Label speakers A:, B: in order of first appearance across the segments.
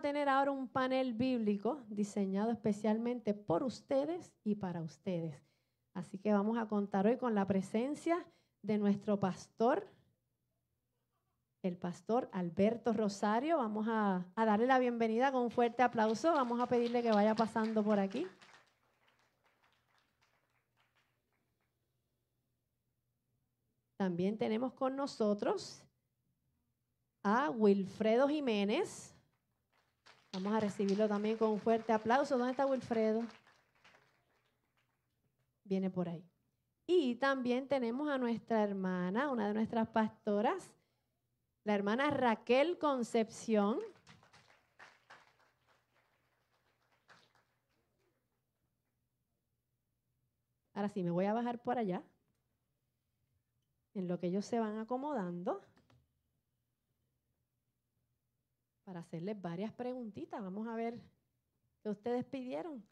A: tener ahora un panel bíblico diseñado especialmente por ustedes y para ustedes. Así que vamos a contar hoy con la presencia de nuestro pastor, el pastor Alberto Rosario. Vamos a, a darle la bienvenida con un fuerte aplauso. Vamos a pedirle que vaya pasando por aquí. También tenemos con nosotros a Wilfredo Jiménez. Vamos a recibirlo también con un fuerte aplauso. ¿Dónde está Wilfredo? Viene por ahí. Y también tenemos a nuestra hermana, una de nuestras pastoras, la hermana Raquel Concepción. Ahora sí, me voy a bajar por allá en lo que ellos se van acomodando para hacerles varias preguntitas. Vamos a ver qué ustedes pidieron.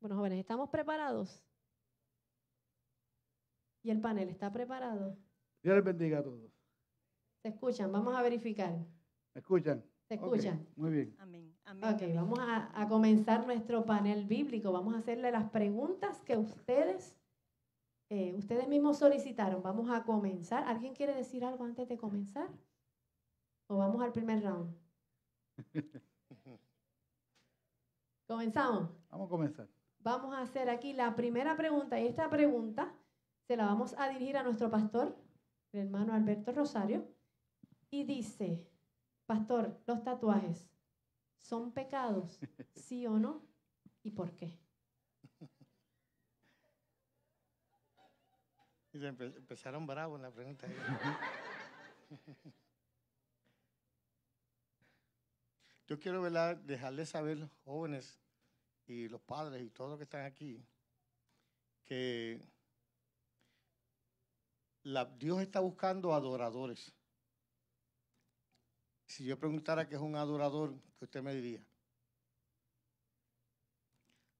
A: Bueno, jóvenes, ¿estamos preparados? ¿Y el panel está preparado?
B: Dios les bendiga a todos.
A: ¿Se escuchan? Vamos a verificar.
B: ¿Me escuchan? ¿Se escucha? muy bien. Amén.
A: ok, vamos a, comenzar nuestro panel bíblico. Vamos a hacerle las preguntas que ustedes, eh, ustedes mismos solicitaron. Vamos a comenzar. ¿Alguien quiere decir algo antes de comenzar? ¿O vamos al primer round? ¿Comenzamos? Vamos a comenzar. Vamos a hacer aquí la primera pregunta. Y esta pregunta se la vamos a dirigir a nuestro pastor, el hermano Alberto Rosario. Y dice, Pastor, los tatuajes, ¿son pecados? ¿Sí o no? ¿Y por qué?
C: Y se empezaron bravos en la pregunta. Yo quiero dejarles saber, los jóvenes y los padres y todos los que están aquí, que Dios está buscando adoradores. Si yo preguntara qué es un adorador, ¿qué usted me diría?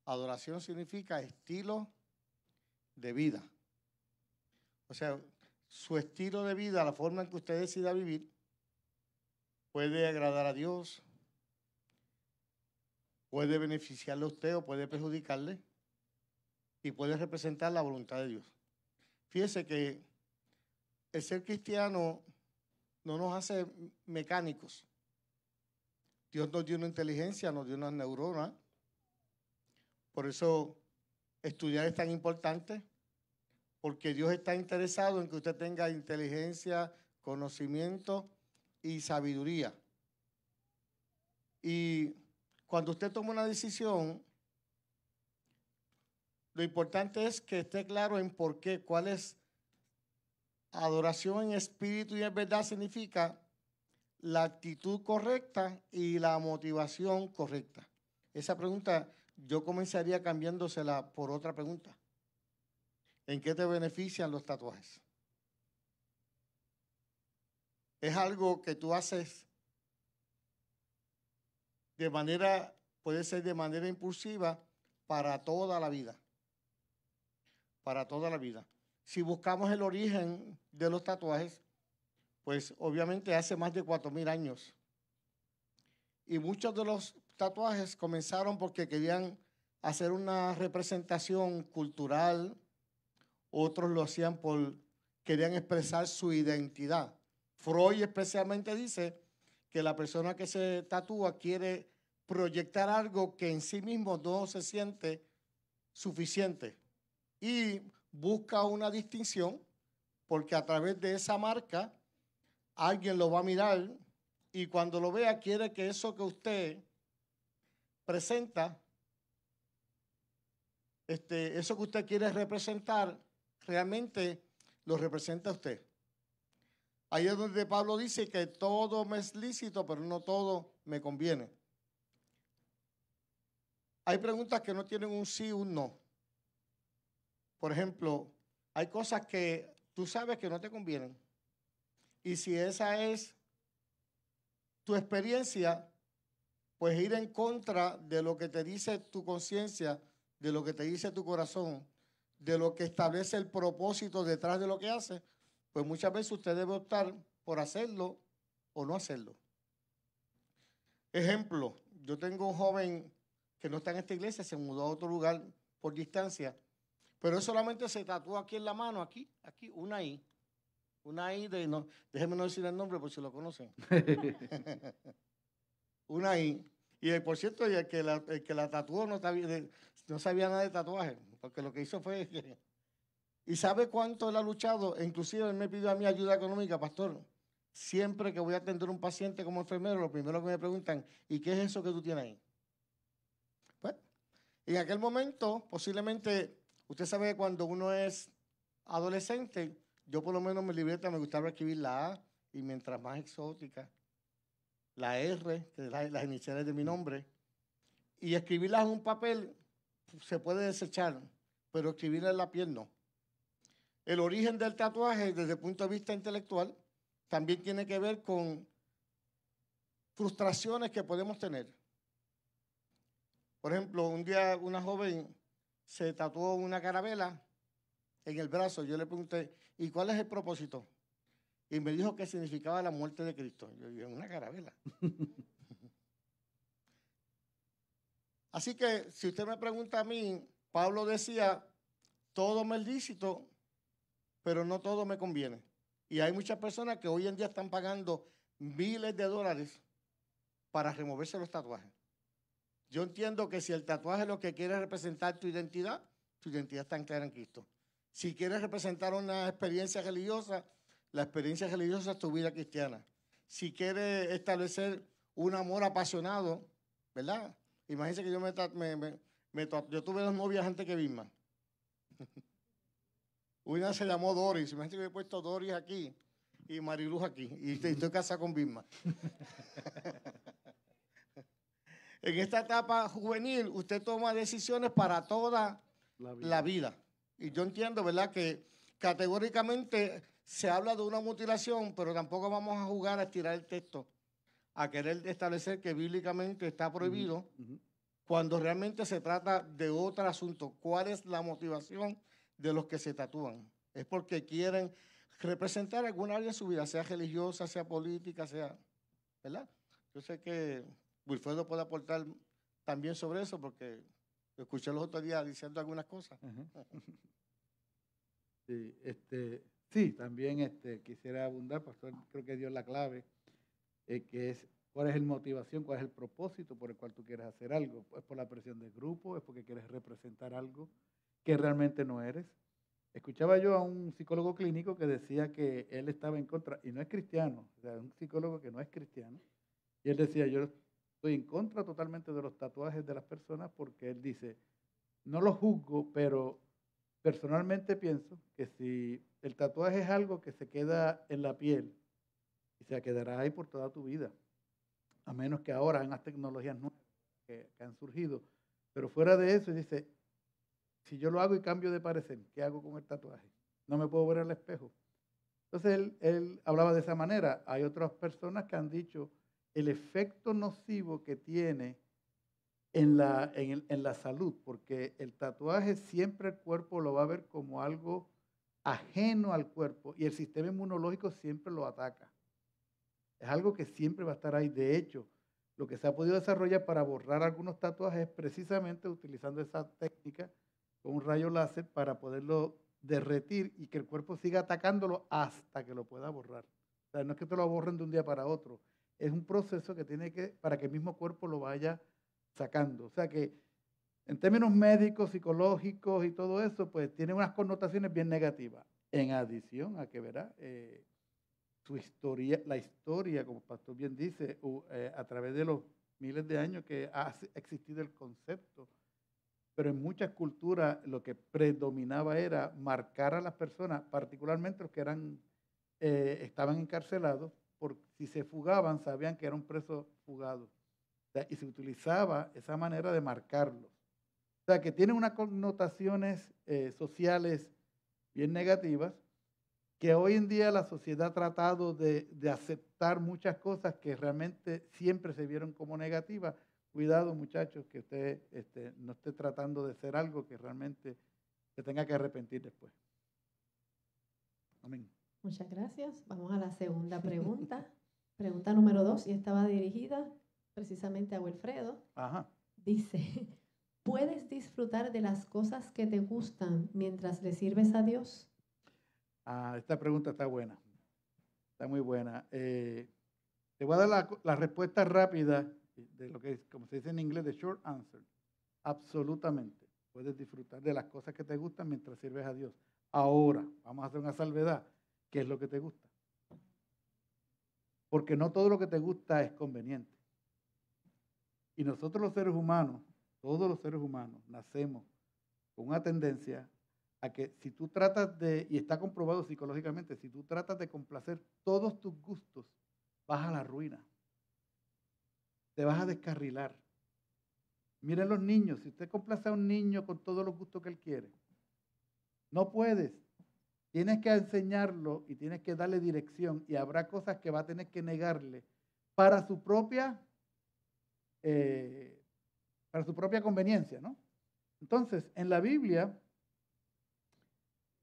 C: Adoración significa estilo de vida. O sea, su estilo de vida, la forma en que usted decida vivir, puede agradar a Dios, puede beneficiarle a usted o puede perjudicarle y puede representar la voluntad de Dios. Fíjese que el ser cristiano no nos hace mecánicos. Dios nos dio una inteligencia, nos dio una neurona, Por eso estudiar es tan importante, porque Dios está interesado en que usted tenga inteligencia, conocimiento y sabiduría. Y cuando usted toma una decisión, lo importante es que esté claro en por qué, cuál es Adoración en espíritu y en verdad significa la actitud correcta y la motivación correcta. Esa pregunta yo comenzaría cambiándosela por otra pregunta. ¿En qué te benefician los tatuajes? Es algo que tú haces de manera, puede ser de manera impulsiva para toda la vida. Para toda la vida si buscamos el origen de los tatuajes, pues obviamente hace más de 4.000 años. Y muchos de los tatuajes comenzaron porque querían hacer una representación cultural, otros lo hacían por, querían expresar su identidad. Freud especialmente dice que la persona que se tatúa quiere proyectar algo que en sí mismo no se siente suficiente. Y busca una distinción porque a través de esa marca alguien lo va a mirar y cuando lo vea quiere que eso que usted presenta, este, eso que usted quiere representar, realmente lo representa usted. Ahí es donde Pablo dice que todo me es lícito, pero no todo me conviene. Hay preguntas que no tienen un sí, un no. Por ejemplo, hay cosas que tú sabes que no te convienen. Y si esa es tu experiencia, pues ir en contra de lo que te dice tu conciencia, de lo que te dice tu corazón, de lo que establece el propósito detrás de lo que hace, pues muchas veces usted debe optar por hacerlo o no hacerlo. Ejemplo, yo tengo un joven que no está en esta iglesia, se mudó a otro lugar por distancia pero solamente se tatúa aquí en la mano, aquí, aquí, una I. Una I de, no, déjenme no decir el nombre por si lo conocen. una I. Y eh, por cierto, el que la, que la tatuó no sabía, nada de tatuaje, porque lo que hizo fue Y sabe cuánto él ha luchado, inclusive él me pidió a mí ayuda económica, pastor. Siempre que voy a atender un paciente como enfermero, lo primero que me preguntan, ¿y qué es eso que tú tienes ahí? Pues, en aquel momento, posiblemente Usted sabe que cuando uno es adolescente, yo por lo menos me libreta me gustaba escribir la A y mientras más exótica, la R, que es las iniciales de mi nombre, y escribirlas en un papel se puede desechar, pero escribirla en la piel no. El origen del tatuaje desde el punto de vista intelectual también tiene que ver con frustraciones que podemos tener. Por ejemplo, un día una joven se tatuó una carabela en el brazo. Yo le pregunté, ¿y cuál es el propósito? Y me dijo que significaba la muerte de Cristo. Yo dije, una carabela. Así que si usted me pregunta a mí, Pablo decía, todo me es lícito, pero no todo me conviene. Y hay muchas personas que hoy en día están pagando miles de dólares para removerse los tatuajes. Yo entiendo que si el tatuaje es lo que quiere representar tu identidad, tu identidad está en clara en Cristo. Si quieres representar una experiencia religiosa, la experiencia religiosa es tu vida cristiana. Si quieres establecer un amor apasionado, ¿verdad? Imagínense que yo me, me, yo tuve dos novias antes que Vilma. Una se llamó Doris. Imagínense que yo he puesto Doris aquí y Mariluz aquí. Y estoy, casada con Vilma. en esta etapa juvenil usted toma decisiones para toda la vida. Y yo entiendo, ¿verdad? Que categóricamente se habla de una mutilación, pero tampoco vamos a jugar a estirar el texto, a querer establecer que bíblicamente está prohibido, cuando realmente se trata de otro asunto. ¿Cuál es la motivación de los que se tatúan? Es porque quieren representar alguna área de su vida, sea religiosa, sea política, sea, ¿verdad? Yo sé que Wilfredo puede aportar también sobre eso, porque escuché los otros días diciendo algunas cosas.
B: Sí, este, sí, también este, quisiera abundar, porque creo que dio la clave, eh, que es cuál es la motivación, cuál es el propósito por el cual tú quieres hacer algo. ¿Es por la presión del grupo? ¿Es porque quieres representar algo que realmente no eres? Escuchaba yo a un psicólogo clínico que decía que él estaba en contra, y no es cristiano, o sea, un psicólogo que no es cristiano, y él decía, yo Estoy en contra totalmente de los tatuajes de las personas porque él dice, no lo juzgo, pero personalmente pienso que si el tatuaje es algo que se queda en la piel y se quedará ahí por toda tu vida, a menos que ahora en las tecnologías nuevas que, han surgido. Pero fuera de eso, dice, si yo lo hago y cambio de parecer, ¿qué hago con el tatuaje? No me puedo ver al espejo. Entonces él, él hablaba de esa manera. Hay otras personas que han dicho, el efecto nocivo que tiene en la, en, la salud, porque el tatuaje siempre el cuerpo lo va a ver como algo ajeno al cuerpo y el sistema inmunológico siempre lo ataca. Es algo que siempre va a estar ahí. De hecho, lo que se ha podido desarrollar para borrar algunos tatuajes es precisamente utilizando esa técnica con un rayo láser para poderlo derretir y que el cuerpo siga atacándolo hasta que lo pueda borrar. O sea, no es que te lo borren de un día para otro, es un proceso que tiene que, para que el mismo cuerpo lo vaya sacando. O sea que en términos médicos, psicológicos y todo eso, pues tiene unas connotaciones bien negativas. En adición a que, verá, eh, su historia, la historia, como Pastor bien dice, eh, a través de los miles de años que ha existido el concepto, pero en muchas culturas lo que predominaba era marcar a las personas, particularmente los que eran, eh, estaban encarcelados, porque si se fugaban sabían que era un preso fugado. y se utilizaba esa manera de marcarlos. O sea, que tiene unas connotaciones eh, sociales bien negativas, que hoy en día la sociedad ha tratado de, aceptar muchas cosas que realmente siempre se vieron como negativas. Cuidado muchachos, que usted este, no esté tratando de ser algo que realmente se tenga que arrepentir después. Amén.
A: Muchas gracias. Vamos a la segunda pregunta. Pregunta número dos, y estaba dirigida precisamente a Wilfredo. Ajá. Dice, ¿puedes disfrutar de las cosas que te gustan mientras le sirves a Dios?
B: Ah, esta pregunta está buena. Está muy buena. Eh, te voy a dar la, respuesta rápida de lo que como se dice en inglés, de short answer. Absolutamente. Puedes disfrutar de las cosas que te gustan mientras sirves a Dios. Ahora, vamos a hacer una salvedad qué es lo que te gusta. Porque no todo lo que te gusta es conveniente. Y nosotros los seres humanos, todos los seres humanos, nacemos con una tendencia a que si tú tratas de, y está comprobado psicológicamente, si tú tratas de complacer todos tus gustos, vas a la ruina. Te vas a descarrilar. Miren los niños, si usted complace a un niño con todos los gustos que él quiere, no puedes, Tienes que enseñarlo y tienes que darle dirección y habrá cosas que va a tener que negarle para su propia, eh, para su propia conveniencia, ¿no? Entonces, en la Biblia,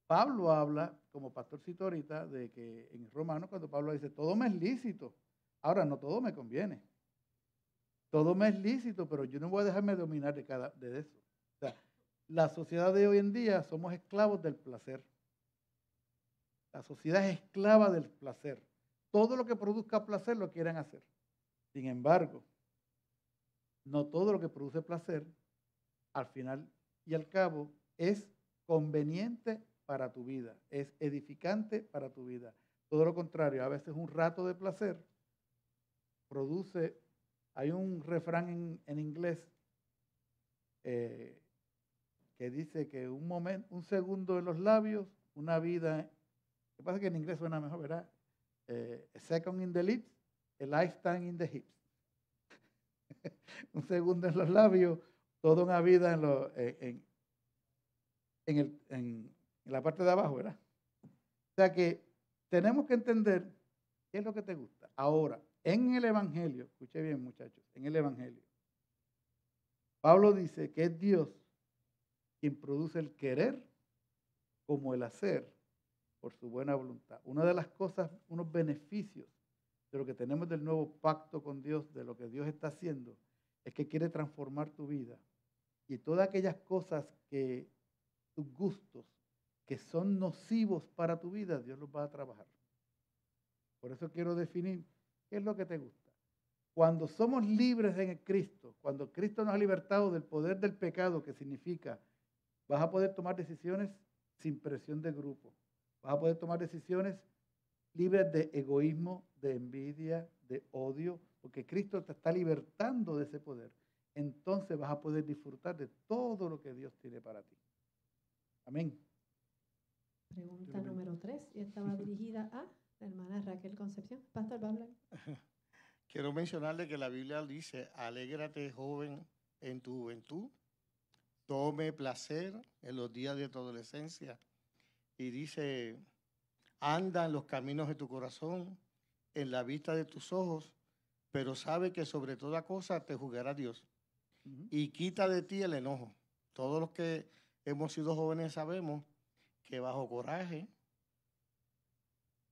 B: Pablo habla, como pastorcito ahorita, de que en Romanos, cuando Pablo dice, todo me es lícito, ahora no todo me conviene. Todo me es lícito, pero yo no voy a dejarme dominar de, cada, de eso. O sea, la sociedad de hoy en día somos esclavos del placer. La sociedad es esclava del placer. Todo lo que produzca placer lo quieren hacer. Sin embargo, no todo lo que produce placer, al final y al cabo, es conveniente para tu vida, es edificante para tu vida. Todo lo contrario, a veces un rato de placer produce, hay un refrán en, inglés eh, que dice que un, momento, un segundo de los labios, una vida lo que pasa es que en inglés suena mejor, ¿verdad? Eh, second in the lips, a lifetime in the hips. un segundo en los labios, toda una vida en, en, en, la parte de abajo, ¿verdad? O sea que tenemos que entender qué es lo que te gusta. Ahora, en el Evangelio, escuche bien muchachos, en el Evangelio, Pablo dice que es Dios quien produce el querer como el hacer por su buena voluntad. Una de las cosas, unos beneficios de lo que tenemos del nuevo pacto con Dios, de lo que Dios está haciendo, es que quiere transformar tu vida. Y todas aquellas cosas que tus gustos, que son nocivos para tu vida, Dios los va a trabajar. Por eso quiero definir qué es lo que te gusta. Cuando somos libres en Cristo, cuando Cristo nos ha libertado del poder del pecado, que significa vas a poder tomar decisiones sin presión de grupo, Vas a poder tomar decisiones libres de egoísmo, de envidia, de odio, porque Cristo te está libertando de ese poder. Entonces vas a poder disfrutar de todo lo que Dios tiene para ti. Amén.
A: Pregunta número tres. y estaba dirigida a la hermana Raquel Concepción. Pastor Pablo.
C: Quiero mencionarle que la Biblia dice, alégrate joven en tu juventud, tome placer en los días de tu adolescencia, y dice, anda en los caminos de tu corazón, en la vista de tus ojos, pero sabe que sobre toda cosa te juzgará Dios. Y quita de ti el enojo. Todos los que hemos sido jóvenes sabemos que bajo coraje,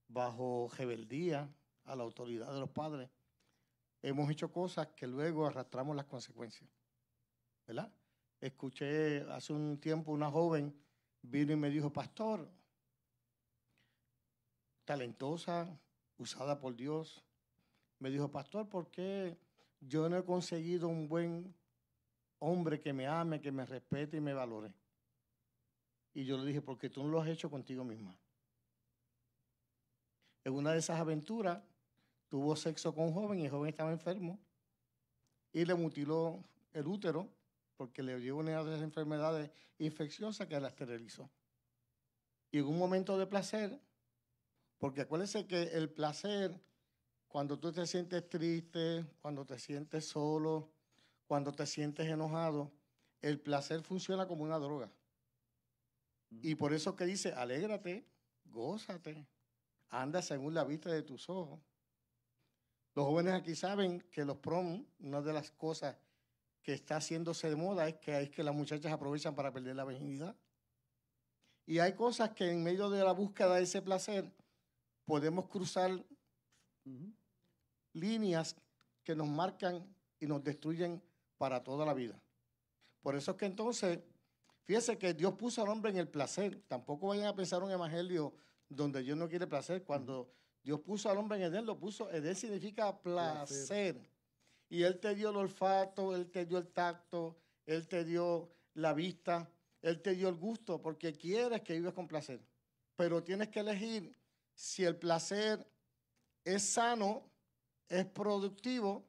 C: bajo rebeldía a la autoridad de los padres, hemos hecho cosas que luego arrastramos las consecuencias. ¿Verdad? Escuché hace un tiempo una joven vino y me dijo, pastor, talentosa, usada por Dios, me dijo, pastor, ¿por qué yo no he conseguido un buen hombre que me ame, que me respete y me valore? Y yo le dije, porque tú no lo has hecho contigo misma. En una de esas aventuras, tuvo sexo con un joven y el joven estaba enfermo y le mutiló el útero porque le dio una de las enfermedades infecciosas que la esterilizó. Y en un momento de placer, porque acuérdense que el placer, cuando tú te sientes triste, cuando te sientes solo, cuando te sientes enojado, el placer funciona como una droga. Y por eso que dice, alégrate, gózate, anda según la vista de tus ojos. Los jóvenes aquí saben que los prom, una de las cosas que está haciéndose de moda es que, es que las muchachas aprovechan para perder la virginidad. Y hay cosas que en medio de la búsqueda de ese placer podemos cruzar líneas que nos marcan y nos destruyen para toda la vida. Por eso es que entonces, fíjese que Dios puso al hombre en el placer. Tampoco vayan a pensar un evangelio donde Dios no quiere placer. Cuando Dios puso al hombre en él lo puso, él significa placer. Y Él te dio el olfato, Él te dio el tacto, Él te dio la vista, Él te dio el gusto, porque quieres que vives con placer. Pero tienes que elegir si el placer es sano, es productivo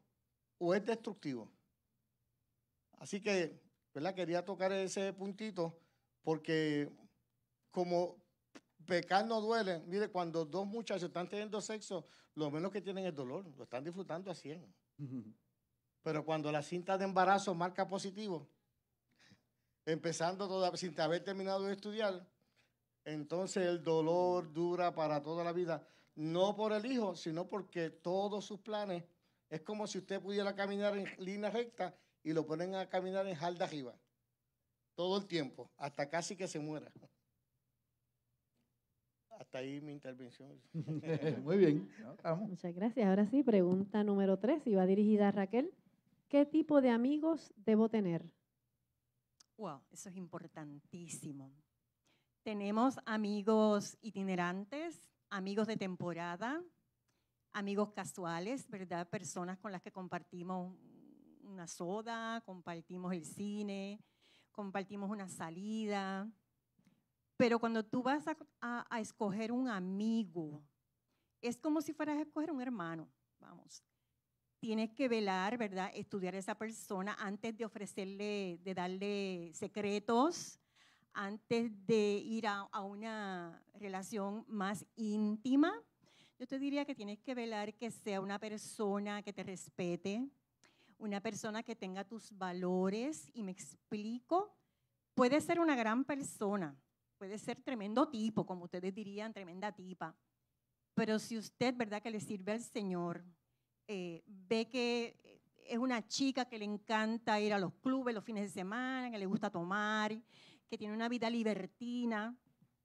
C: o es destructivo. Así que, ¿verdad? Quería tocar ese puntito porque como pecar no duele, mire, cuando dos muchachos están teniendo sexo, lo menos que tienen es dolor, lo están disfrutando a 100. Pero cuando la cinta de embarazo marca positivo, empezando toda, sin haber terminado de estudiar, entonces el dolor dura para toda la vida. No por el hijo, sino porque todos sus planes es como si usted pudiera caminar en línea recta y lo ponen a caminar en jalda arriba. Todo el tiempo, hasta casi que se muera. Hasta ahí mi intervención.
B: Muy bien. Muchas
A: gracias. Ahora sí, pregunta número tres, y va dirigida a Raquel. ¿Qué tipo de amigos debo tener?
D: Wow, eso es importantísimo. Tenemos amigos itinerantes, amigos de temporada, amigos casuales, ¿verdad? Personas con las que compartimos una soda, compartimos el cine, compartimos una salida. Pero cuando tú vas a, escoger un amigo, es como si fueras a escoger un hermano, vamos tienes que velar, ¿verdad? Estudiar a esa persona antes de ofrecerle, de darle secretos, antes de ir a, una relación más íntima. Yo te diría que tienes que velar que sea una persona que te respete, una persona que tenga tus valores, y me explico, puede ser una gran persona, puede ser tremendo tipo, como ustedes dirían, tremenda tipa, pero si usted, ¿verdad? Que le sirve al Señor, eh, ve que eh, es una chica que le encanta ir a los clubes los fines de semana, que le gusta tomar, que tiene una vida libertina,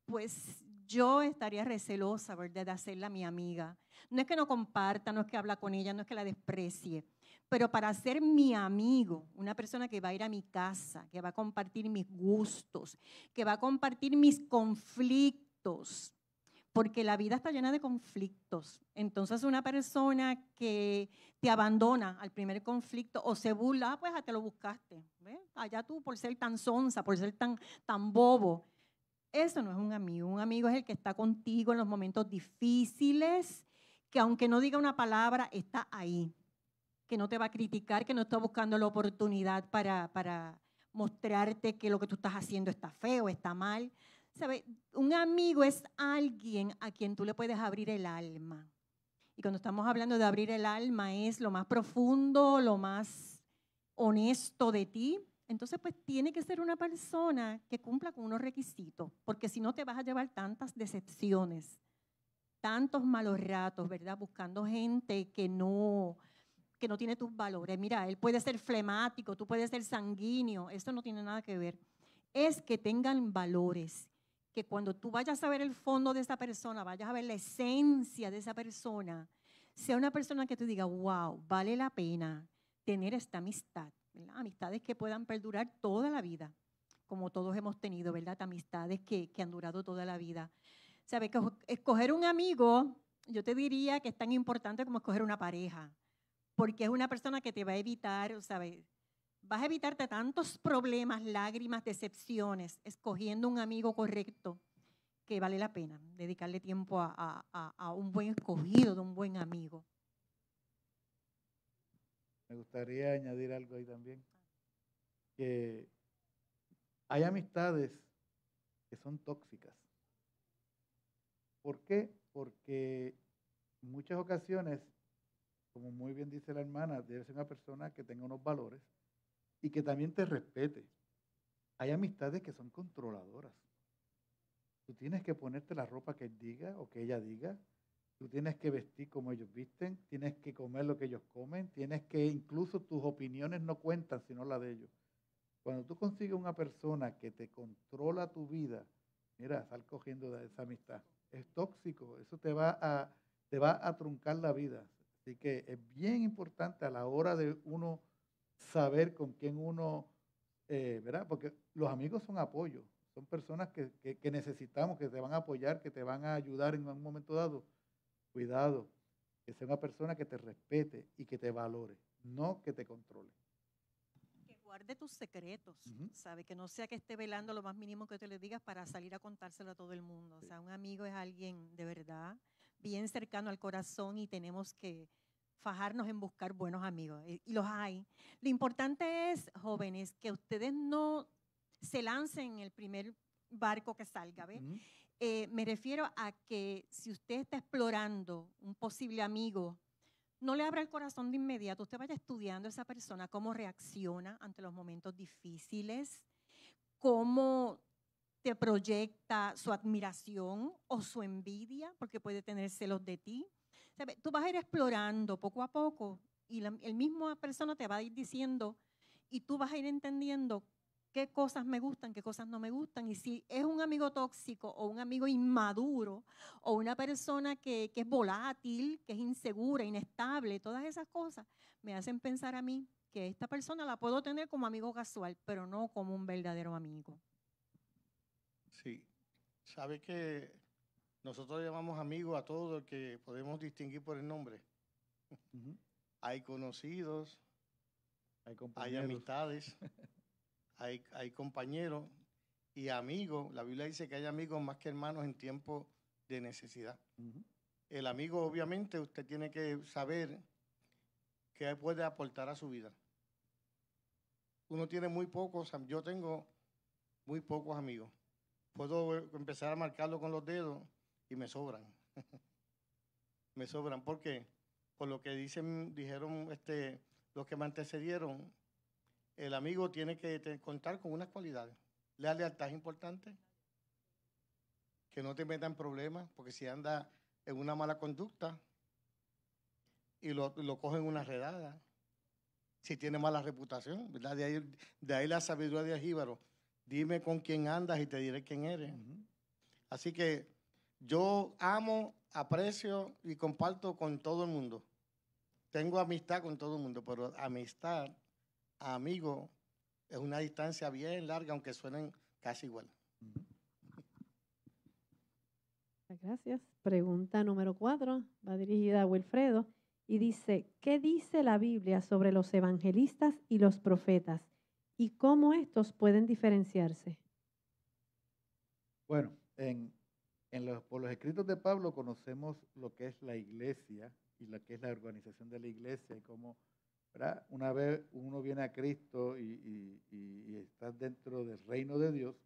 D: pues yo estaría recelosa, ¿verdad?, de hacerla mi amiga. No es que no comparta, no es que habla con ella, no es que la desprecie, pero para ser mi amigo, una persona que va a ir a mi casa, que va a compartir mis gustos, que va a compartir mis conflictos, porque la vida está llena de conflictos. Entonces una persona que te abandona al primer conflicto o se burla, pues ya te lo buscaste. Allá tú por ser tan sonsa, por ser tan, tan bobo. Eso no es un amigo. Un amigo es el que está contigo en los momentos difíciles, que aunque no diga una palabra, está ahí. Que no te va a criticar, que no está buscando la oportunidad para, para mostrarte que lo que tú estás haciendo está feo, está mal. ¿Sabe? Un amigo es alguien a quien tú le puedes abrir el alma. Y cuando estamos hablando de abrir el alma es lo más profundo, lo más honesto de ti. Entonces, pues tiene que ser una persona que cumpla con unos requisitos, porque si no te vas a llevar tantas decepciones, tantos malos ratos, ¿verdad? Buscando gente que no, que no tiene tus valores. Mira, él puede ser flemático, tú puedes ser sanguíneo, esto no tiene nada que ver. Es que tengan valores que cuando tú vayas a ver el fondo de esa persona, vayas a ver la esencia de esa persona, sea una persona que tú diga, wow, vale la pena tener esta amistad, ¿verdad? amistades que puedan perdurar toda la vida, como todos hemos tenido, ¿verdad? Amistades que, que han durado toda la vida. ¿Sabes? Que escoger un amigo, yo te diría que es tan importante como escoger una pareja, porque es una persona que te va a evitar, ¿sabes? vas a evitarte tantos problemas, lágrimas, decepciones, escogiendo un amigo correcto que vale la pena dedicarle tiempo a, un buen escogido, de un buen amigo.
B: Me gustaría añadir algo ahí también, que hay amistades que son tóxicas. ¿Por qué? Porque en muchas ocasiones, como muy bien dice la hermana, debe ser una persona que tenga unos valores, y que también te respete. Hay amistades que son controladoras. Tú tienes que ponerte la ropa que él diga o que ella diga. Tú tienes que vestir como ellos visten, tienes que comer lo que ellos comen, tienes que incluso tus opiniones no cuentan sino la de ellos. Cuando tú consigues una persona que te controla tu vida, mira, sal cogiendo de esa amistad. Es tóxico, eso te va a, te va a truncar la vida. Así que es bien importante a la hora de uno saber con quién uno, eh, ¿verdad? Porque los amigos son apoyo, son personas que, necesitamos, que te van a apoyar, que te van a ayudar en un momento dado. Cuidado, que sea una persona que te respete y que te valore, no que te controle.
D: Que guarde tus secretos, ¿sabe? Que no sea que esté velando lo más mínimo que te le digas para salir a contárselo a todo el mundo. O sea, un amigo es alguien de verdad, bien cercano al corazón y tenemos que, fajarnos en buscar buenos amigos, y los hay. Lo importante es, jóvenes, que ustedes no se lancen en el primer barco que salga, ¿ves? Eh, me refiero a que si usted está explorando un posible amigo, no le abra el corazón de inmediato, usted vaya estudiando a esa persona, cómo reacciona ante los momentos difíciles, cómo te proyecta su admiración o su envidia, porque puede tener celos de ti Tú vas a ir explorando poco a poco y la el mismo persona te va a ir diciendo y tú vas a ir entendiendo qué cosas me gustan, qué cosas no me gustan. Y si es un amigo tóxico o un amigo inmaduro o una persona que, que es volátil, que es insegura, inestable, todas esas cosas me hacen pensar a mí que esta persona la puedo tener como amigo casual, pero no como un verdadero amigo.
C: Sí, sabe que nosotros llamamos amigos a todos el que podemos distinguir por el nombre. Hay conocidos, hay, amistades, hay, compañeros y amigos. La Biblia dice que hay amigos más que hermanos en tiempo de necesidad. El amigo, obviamente, usted tiene que saber qué puede aportar a su vida. Uno tiene muy pocos, yo tengo muy pocos amigos. Puedo empezar a marcarlo con los dedos y me sobran. me sobran porque por lo que dicen, dijeron este, los que me antecedieron, el amigo tiene que contar con unas cualidades. La lealtad es importante, que no te metan problemas, porque si anda en una mala conducta y lo, lo cogen una redada, si tiene mala reputación, ¿verdad? De ahí, de ahí la sabiduría de Ajíbaro. Dime con quién andas y te diré quién eres. Así que yo amo, aprecio y comparto con todo el mundo. Tengo amistad con todo el mundo, pero amistad, amigo, es una distancia bien larga, aunque suenen casi igual.
A: Gracias. Pregunta número cuatro va dirigida a Wilfredo y dice, ¿qué dice la Biblia sobre los evangelistas y los profetas y cómo estos pueden diferenciarse?
B: Bueno, en, los, por los escritos de Pablo conocemos lo que es la iglesia y lo que es la organización de la iglesia y cómo, Una vez uno viene a Cristo y, está dentro del reino de Dios,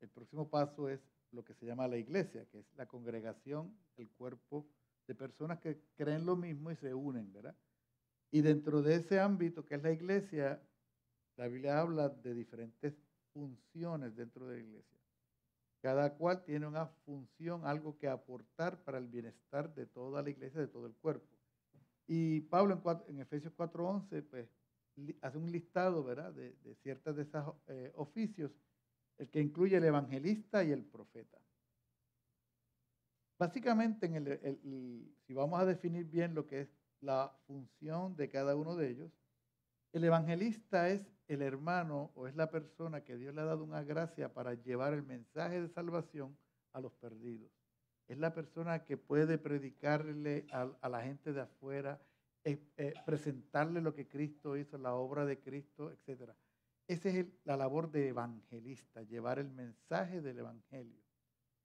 B: el próximo paso es lo que se llama la iglesia, que es la congregación, el cuerpo de personas que creen lo mismo y se unen, ¿verdad? Y dentro de ese ámbito que es la iglesia, la Biblia habla de diferentes funciones dentro de la iglesia. Cada cual tiene una función, algo que aportar para el bienestar de toda la iglesia, de todo el cuerpo. Y Pablo en, Efesios 4:11, pues hace un listado, ¿verdad?, de, de ciertas de esos eh, oficios, el que incluye el evangelista y el profeta. Básicamente, en el, si vamos a definir bien lo que es la función de cada uno de ellos, el evangelista es el hermano o es la persona que Dios le ha dado una gracia para llevar el mensaje de salvación a los perdidos. Es la persona que puede predicarle a, la gente de afuera, eh, eh, presentarle lo que Cristo hizo, la obra de Cristo, etc. Esa es la labor de evangelista, llevar el mensaje del evangelio.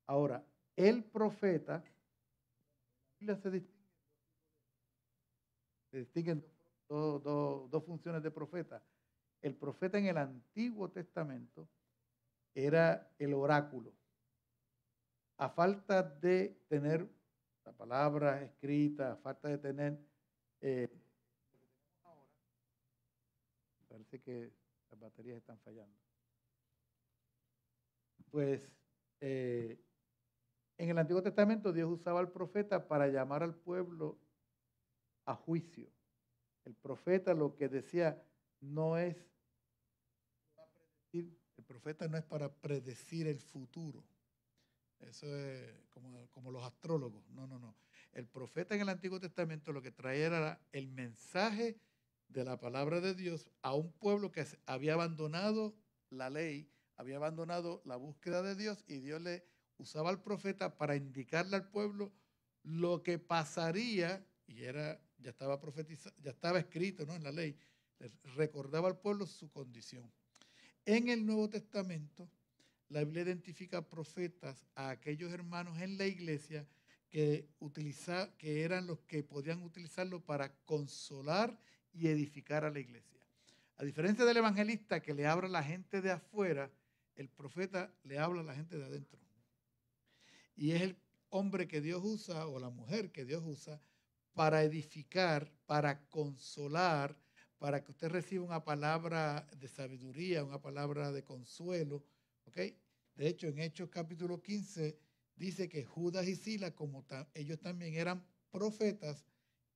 B: Ahora, el profeta se distingue, se distingue en dos, funciones de profeta. El profeta en el Antiguo Testamento era el oráculo. A falta de tener la palabra escrita, a falta de tener... Eh, parece que las baterías están fallando. Pues eh, en el Antiguo Testamento Dios usaba al profeta para llamar al pueblo a juicio. El profeta lo que decía no es, el profeta no es para predecir el futuro. Eso es como, como, los astrólogos. No, no, no. El profeta en el Antiguo Testamento lo que traía era el mensaje de la palabra de Dios a un pueblo que había abandonado la ley, había abandonado la búsqueda de Dios y Dios le usaba al profeta para indicarle al pueblo lo que pasaría, y era ya estaba profetizado, ya estaba escrito ¿no? en la ley, recordaba al pueblo su condición. En el Nuevo Testamento, la Biblia identifica profetas a aquellos hermanos en la iglesia que, que eran los que podían utilizarlo para consolar y edificar a la iglesia. A diferencia del evangelista que le habla a la gente de afuera, el profeta le habla a la gente de adentro. Y es el hombre que Dios usa o la mujer que Dios usa para edificar, para consolar, para que usted reciba una palabra de sabiduría, una palabra de consuelo. ¿ok? De hecho, en Hechos capítulo 15 dice que Judas y Silas, como ellos también eran profetas,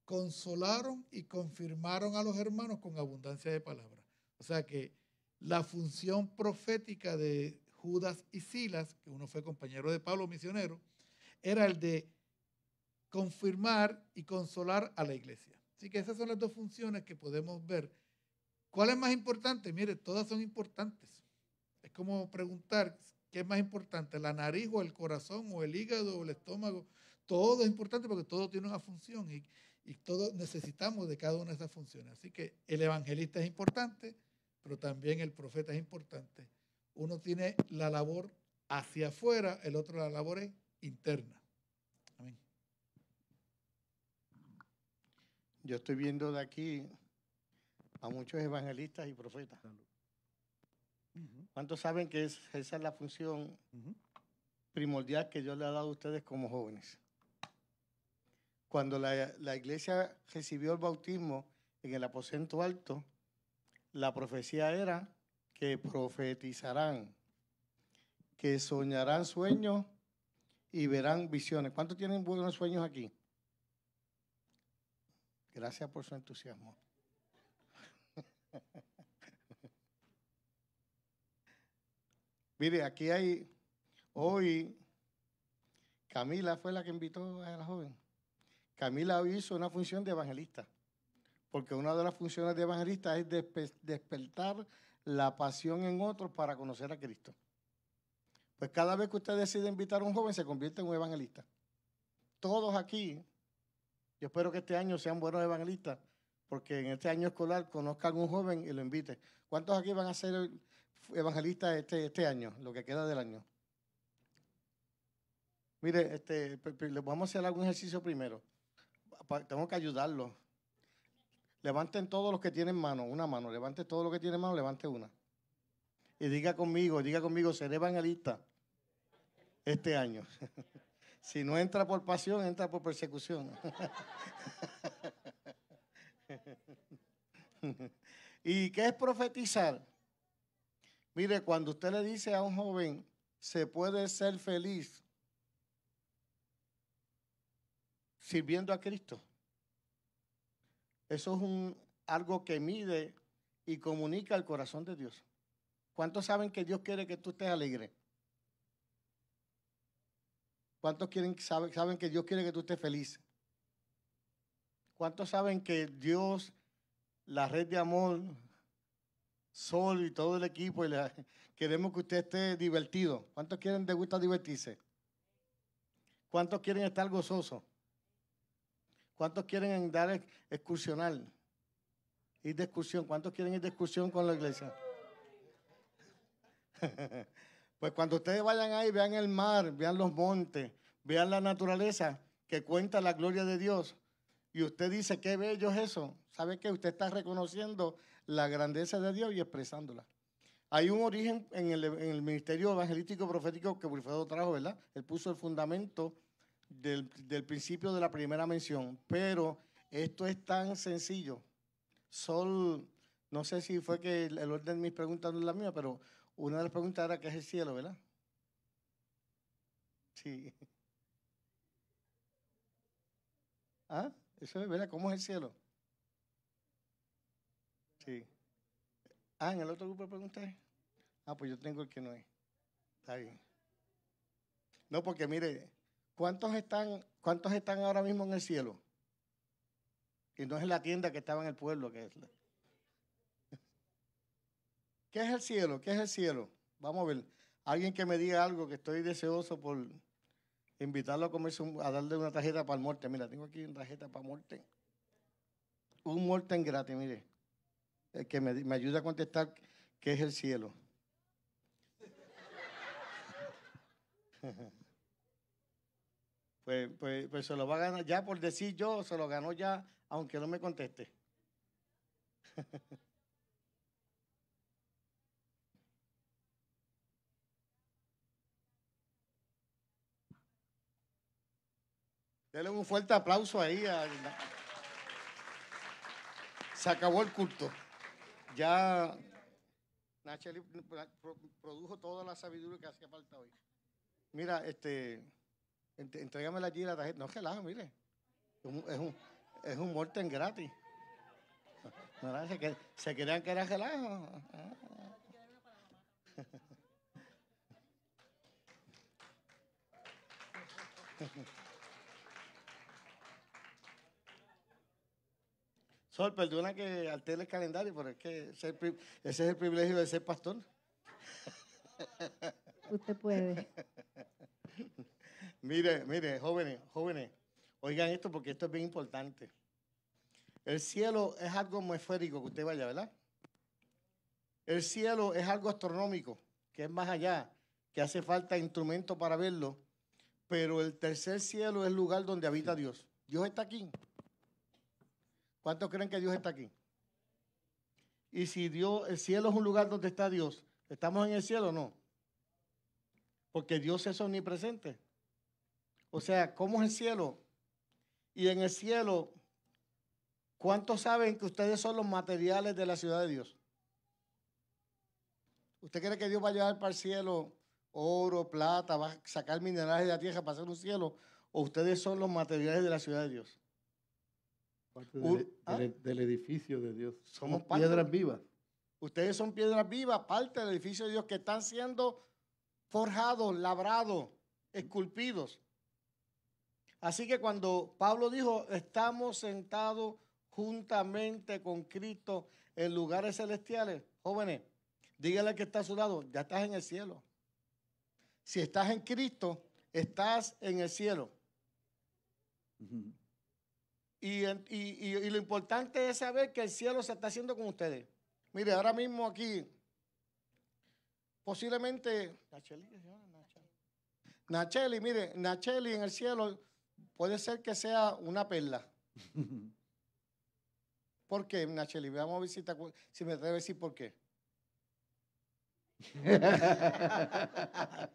B: consolaron y confirmaron a los hermanos con abundancia de palabras. O sea que la función profética de Judas y Silas, que uno fue compañero de Pablo misionero, era el de confirmar y consolar a la iglesia. Así que esas son las dos funciones que podemos ver. ¿Cuál es más importante? Mire, todas son importantes. Es como preguntar qué es más importante, la nariz o el corazón o el hígado o el estómago. Todo es importante porque todo tiene una función y, y todos necesitamos de cada una de esas funciones. Así que el evangelista es importante, pero también el profeta es importante. Uno tiene la labor hacia afuera, el otro la labor es interna.
C: Yo estoy viendo de aquí a muchos evangelistas y profetas. ¿Cuántos saben que es, esa es la función primordial que yo le ha dado a ustedes como jóvenes? Cuando la, la iglesia recibió el bautismo en el aposento alto, la profecía era que profetizarán, que soñarán sueños y verán visiones. ¿Cuántos tienen buenos sueños aquí? Gracias por su entusiasmo. Mire, aquí hay, hoy, Camila fue la que invitó a la joven. Camila hizo una función de evangelista, porque una de las funciones de evangelista es despertar la pasión en otros para conocer a Cristo. Pues cada vez que usted decide invitar a un joven, se convierte en un evangelista. Todos aquí yo espero que este año sean buenos evangelistas, porque en este año escolar conozca a un joven y lo invite. ¿Cuántos aquí van a ser evangelistas este, este año, lo que queda del año? Mire, este, vamos a hacer algún ejercicio primero. Tengo que ayudarlos. Levanten todos los que tienen mano, una mano. Levanten todo lo que tienen mano, levante una. Y diga conmigo, diga conmigo, seré evangelista este año. Si no entra por pasión, entra por persecución. ¿Y qué es profetizar? Mire, cuando usted le dice a un joven, se puede ser feliz sirviendo a Cristo. Eso es un, algo que mide y comunica el corazón de Dios. ¿Cuántos saben que Dios quiere que tú estés alegre? ¿Cuántos quieren, saben, que Dios quiere que tú estés feliz? ¿Cuántos saben que Dios, la red de amor, Sol y todo el equipo, queremos que usted esté divertido? ¿Cuántos quieren de gusto divertirse? ¿Cuántos quieren estar gozosos? ¿Cuántos quieren andar excursional? Ir de excursión. ¿Cuántos quieren ir de excursión con la iglesia? Pues cuando ustedes vayan ahí, vean el mar, vean los montes, vean la naturaleza que cuenta la gloria de Dios. Y usted dice, qué bello es eso. ¿Sabe que Usted está reconociendo la grandeza de Dios y expresándola. Hay un origen en el, ministerio evangelístico profético que Wilfredo trajo, ¿verdad? Él puso el fundamento del, del principio de la primera mención. Pero esto es tan sencillo. Sol, no sé si fue que el orden de mis preguntas no es la mía, pero una de las preguntas era qué es el cielo, ¿verdad? Sí. ¿Ah? Eso es, ¿verdad? ¿Cómo es el cielo? Sí. Ah, en el otro grupo pregunté. Ah, pues yo tengo el que no es. Está bien. No, porque mire, ¿cuántos están, cuántos están ahora mismo en el cielo? Y no es la tienda que estaba en el pueblo, que es la, ¿Qué es el cielo? ¿Qué es el cielo? Vamos a ver. Alguien que me diga algo que estoy deseoso por invitarlo a comerse a darle una tarjeta para el muerte. Mira, tengo aquí una tarjeta para muerte. Un muerte gratis, mire. El que me, me a contestar qué es el cielo. Pues, pues, pues, se lo va a ganar ya por decir yo, se lo ganó ya, aunque no me conteste. Denle un fuerte aplauso ahí. A... Se acabó el culto. Ya Nacheli produjo toda la sabiduría que hacía falta hoy. Mira, este, entrégame allí la tarjeta. No, relaja, mire. Es un, es un Morten gratis. se, se creían que era gelado? Sol, perdona que altere el calendario, pero es que ese es el privilegio de ser pastor. Usted puede. mire, mire, jóvenes, jóvenes, oigan esto porque esto es bien importante. El cielo es algo atmosférico que usted vaya, ¿verdad? El cielo es algo astronómico, que es más allá, que hace falta instrumento para verlo, pero el tercer cielo es el lugar donde habita Dios. Dios está aquí. ¿Cuántos creen que Dios está aquí? Y si Dios, el cielo es un lugar donde está Dios, ¿estamos en el cielo o no? Porque Dios es omnipresente. O sea, ¿cómo es el cielo? Y en el cielo, ¿cuántos saben que ustedes son los materiales de la ciudad de Dios? ¿Usted cree que Dios va a llevar para el cielo oro, plata, va a sacar minerales de la tierra para hacer un cielo? ¿O ustedes son los materiales
B: de la ciudad de Dios? parte e, ah. e, del, edificio de Dios. Somos, piedras vivas.
C: Ustedes son piedras vivas, parte del edificio de Dios que están siendo forjados, labrados, esculpidos. Así que cuando Pablo dijo, estamos sentados juntamente con Cristo en lugares celestiales, jóvenes, dígale que está a su lado, ya estás en el cielo. Si estás en Cristo, estás en el cielo. Y, lo importante es saber que el cielo se está haciendo con ustedes. Mire, ahora mismo aquí, posiblemente. Nacheli, Nacheli, Nacheli, mire, Nacheli en el cielo puede ser que sea una perla. ¿Por qué, Nacheli? Veamos a visitar si me atrevo a decir por qué.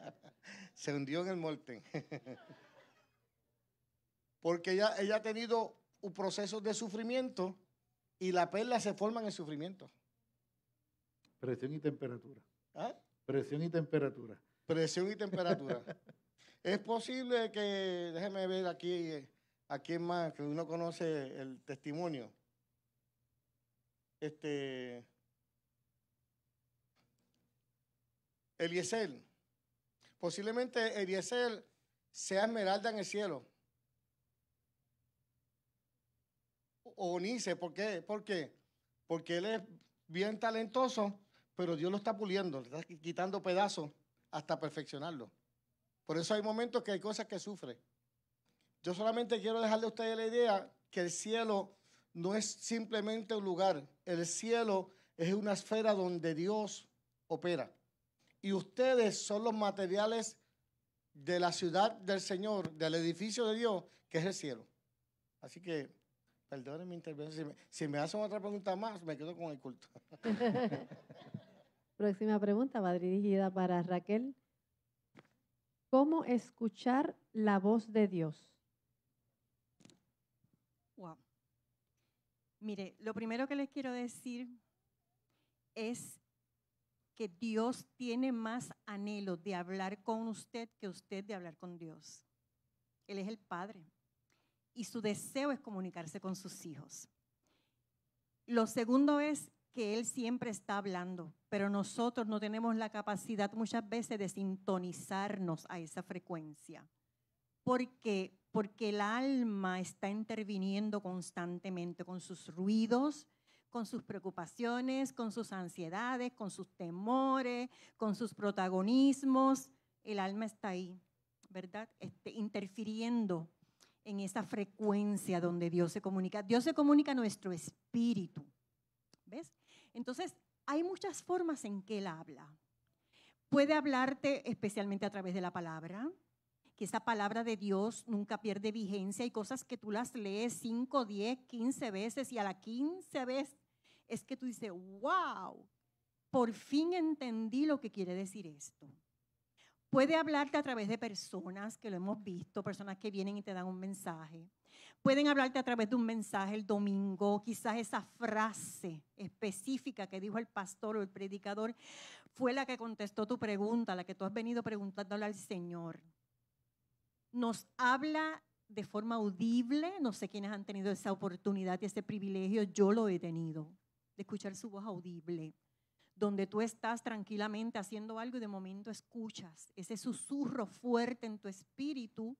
C: se hundió en el molten. Porque ella ha tenido procesos de sufrimiento y la perla se forman en sufrimiento.
B: Presión y temperatura. ¿Ah? Presión y temperatura.
C: Presión y temperatura. es posible que, déjeme ver aquí a quién más, que uno conoce el testimonio. Este. Eliezer. Posiblemente el Eliezer sea esmeralda en el cielo. Onice, ¿por qué? ¿Por qué? Porque él es bien talentoso, pero Dios lo está puliendo, le está quitando pedazos hasta perfeccionarlo. Por eso hay momentos que hay cosas que sufre. Yo solamente quiero dejarle a ustedes la idea que el cielo no es simplemente un lugar, el cielo es una esfera donde Dios opera. Y ustedes son los materiales de la ciudad del Señor, del edificio de Dios, que es el cielo. Así que perdónenme, Si me, hacen otra pregunta más, me quedo con el culto.
A: Próxima pregunta va dirigida para Raquel. ¿Cómo escuchar la voz de Dios?
D: Wow. Mire, lo primero que les quiero decir es que Dios tiene más anhelo de hablar con usted que usted de hablar con Dios. Él es el Padre y su deseo es comunicarse con sus hijos. Lo segundo es que Él siempre está hablando, pero nosotros no tenemos la capacidad muchas veces de sintonizarnos a esa frecuencia. ¿Por qué? Porque el alma está interviniendo constantemente con sus ruidos, con sus preocupaciones, con sus ansiedades, con sus temores, con sus protagonismos. El alma está ahí, ¿verdad? Este, interfiriendo en esa frecuencia donde Dios se comunica. Dios se comunica a nuestro espíritu. ¿Ves? Entonces, hay muchas formas en que Él habla. Puede hablarte especialmente a través de la palabra, que esa palabra de Dios nunca pierde vigencia. Hay cosas que tú las lees 5, 10, 15 veces y a la 15 vez es que tú dices, wow, por fin entendí lo que quiere decir esto. Puede hablarte a través de personas, que lo hemos visto, personas que vienen y te dan un mensaje. Pueden hablarte a través de un mensaje el domingo, quizás esa frase específica que dijo el pastor o el predicador fue la que contestó tu pregunta, la que tú has venido preguntándole al Señor. Nos habla de forma audible, no sé quiénes han tenido esa oportunidad y ese privilegio, yo lo he tenido, de escuchar su voz audible donde tú estás tranquilamente haciendo algo y de momento escuchas ese susurro fuerte en tu espíritu,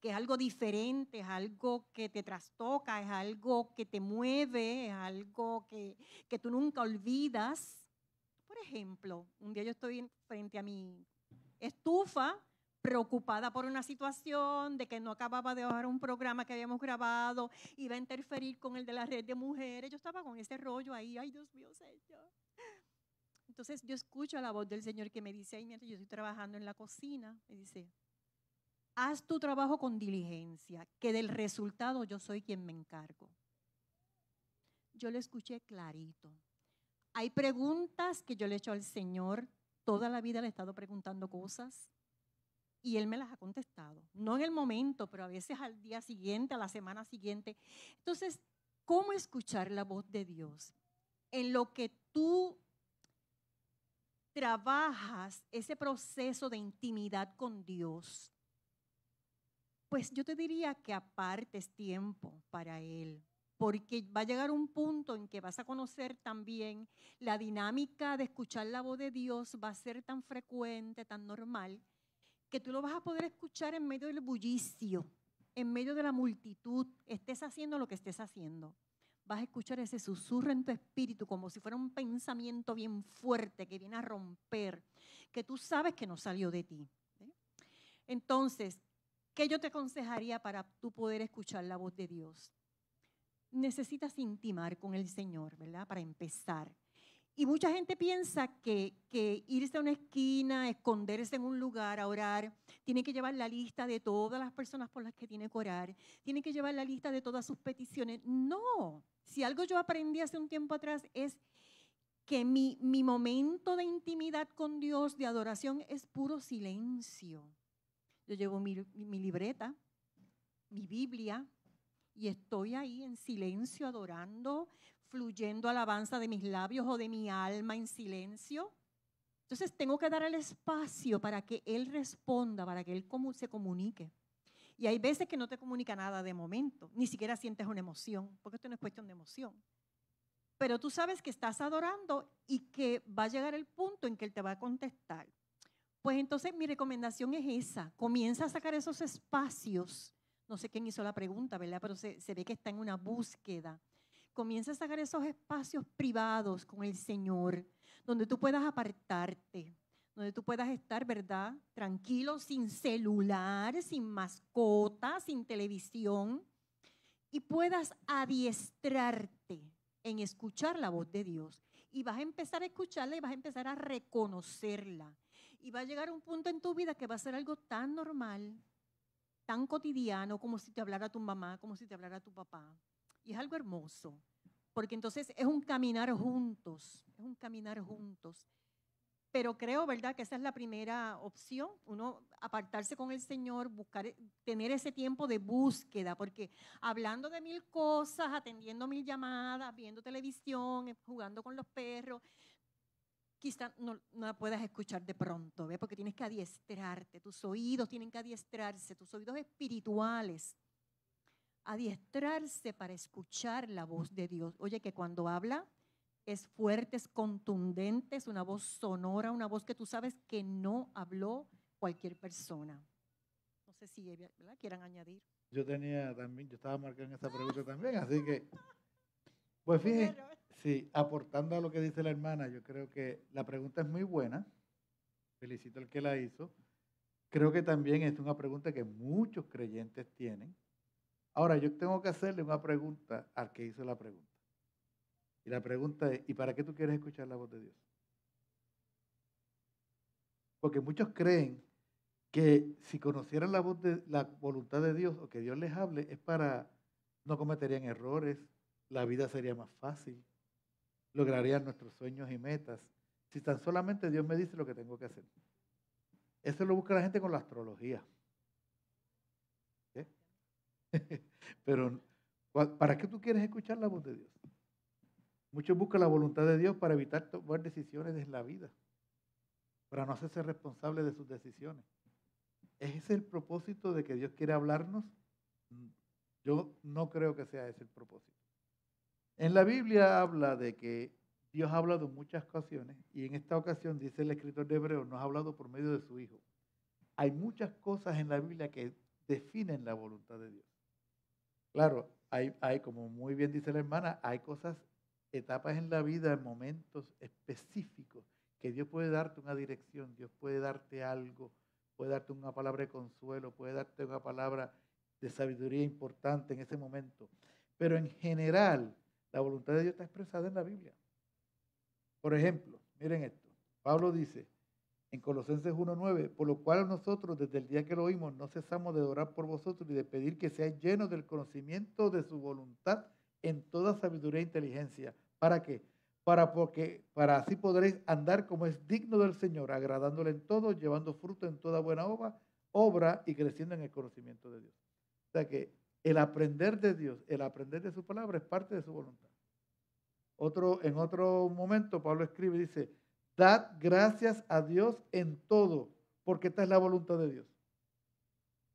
D: que es algo diferente, es algo que te trastoca, es algo que te mueve, es algo que, que tú nunca olvidas. Por ejemplo, un día yo estoy frente a mi estufa preocupada por una situación de que no acababa de bajar un programa que habíamos grabado, iba a interferir con el de la red de mujeres. Yo estaba con ese rollo ahí, ay Dios mío, Señor. Entonces yo escucho la voz del Señor que me dice Ay mientras yo estoy trabajando en la cocina, me dice, haz tu trabajo con diligencia, que del resultado yo soy quien me encargo. Yo lo escuché clarito. Hay preguntas que yo le he hecho al Señor, toda la vida le he estado preguntando cosas y Él me las ha contestado. No en el momento, pero a veces al día siguiente, a la semana siguiente. Entonces, ¿cómo escuchar la voz de Dios? En lo que tú trabajas ese proceso de intimidad con Dios, pues yo te diría que apartes tiempo para Él, porque va a llegar un punto en que vas a conocer también la dinámica de escuchar la voz de Dios va a ser tan frecuente, tan normal, que tú lo vas a poder escuchar en medio del bullicio, en medio de la multitud, estés haciendo lo que estés haciendo vas a escuchar ese susurro en tu espíritu como si fuera un pensamiento bien fuerte que viene a romper, que tú sabes que no salió de ti. ¿eh? Entonces, ¿qué yo te aconsejaría para tú poder escuchar la voz de Dios? Necesitas intimar con el Señor, ¿verdad? Para empezar. Y mucha gente piensa que, irse a una esquina, esconderse en un lugar a orar, tiene que llevar la lista de todas las personas por las que tiene que orar, tiene que llevar la lista de todas sus peticiones. No, si algo yo aprendí hace un tiempo atrás es que mi, momento de intimidad con Dios, de adoración, es puro silencio. Yo llevo mi, mi libreta, mi Biblia, y estoy ahí en silencio adorando, fluyendo alabanza de mis labios o de mi alma en silencio. Entonces tengo que dar el espacio para que Él responda, para que Él se comunique. Y hay veces que no te comunica nada de momento, ni siquiera sientes una emoción, porque esto no es cuestión de emoción. Pero tú sabes que estás adorando y que va a llegar el punto en que Él te va a contestar. Pues entonces mi recomendación es esa, comienza a sacar esos espacios no sé quién hizo la pregunta, ¿verdad? Pero se, ve que está en una búsqueda. Comienza a sacar esos espacios privados con el Señor, donde tú puedas apartarte, donde tú puedas estar, ¿verdad? Tranquilo, sin celular, sin mascota, sin televisión, y puedas adiestrarte en escuchar la voz de Dios. Y vas a empezar a escucharla y vas a empezar a reconocerla. Y va a llegar un punto en tu vida que va a ser algo tan normal, tan cotidiano como si te hablara tu mamá, como si te hablara tu papá. Y es algo hermoso, porque entonces es un caminar juntos, es un caminar juntos. Pero creo, ¿verdad?, que esa es la primera opción, uno apartarse con el Señor, buscar, eh, tener ese tiempo de búsqueda, porque hablando de mil cosas, atendiendo mil llamadas, viendo televisión, jugando con los perros, quizá no, no, la puedas escuchar de pronto, ¿ves? Porque tienes que adiestrarte, tus oídos tienen que adiestrarse, tus oídos espirituales. Adiestrarse para escuchar la voz de Dios. Oye, que cuando habla es fuerte, es contundente, es una voz sonora, una voz que tú sabes que no habló
B: cualquier persona.
D: No sé si ¿verdad? quieran añadir.
B: Yo tenía también, yo estaba marcando esta pregunta también, así que, pues fíjense, Sí, aportando a lo que dice la hermana, yo creo que la pregunta es muy buena. Felicito al que la hizo. Creo que también es una pregunta que muchos creyentes tienen. Ahora, yo tengo que hacerle una pregunta al que hizo la pregunta. Y la pregunta es, ¿y para qué tú quieres escuchar la voz de Dios? Porque muchos creen que si conocieran la voz de la voluntad de Dios o que Dios les hable es para no cometerían errores, la vida sería más fácil, ¿Lograrían nuestros sueños y metas si tan solamente Dios me dice lo que tengo que hacer. Eso lo busca la gente con la astrología. ¿Eh? Pero, ¿para qué tú quieres escuchar la voz de Dios? Muchos buscan la voluntad de Dios para evitar tomar decisiones en la vida, para no hacerse responsable de sus decisiones. ¿Ese es el propósito de que Dios quiere hablarnos? Mm, yo no creo que sea ese el propósito. En la Biblia habla de que Dios ha hablado en muchas ocasiones y en esta ocasión, dice el escritor de Hebreo, no ha hablado por medio de su Hijo. Hay muchas cosas en la Biblia que definen la voluntad de Dios. Claro, hay, hay, como muy bien dice la hermana, hay cosas, etapas en la vida, momentos específicos que Dios puede darte una dirección, Dios puede darte algo, puede darte una palabra de consuelo, puede darte una palabra de sabiduría importante en ese momento. Pero en general, la voluntad de Dios está expresada en la Biblia. Por ejemplo, miren esto. Pablo dice en Colosenses 1.9, por lo cual nosotros desde el día que lo oímos no cesamos de orar por vosotros y de pedir que seáis llenos del conocimiento de su voluntad en toda sabiduría e inteligencia. ¿Para qué? Para, porque, para así podréis andar como es digno del Señor, agradándole en todo, llevando fruto en toda buena obra, obra y creciendo en el conocimiento de Dios. O sea que el aprender de Dios, el aprender de su palabra es parte de su voluntad. Otro, en otro momento Pablo escribe y dice, dad gracias a Dios en todo, porque esta es la voluntad de Dios.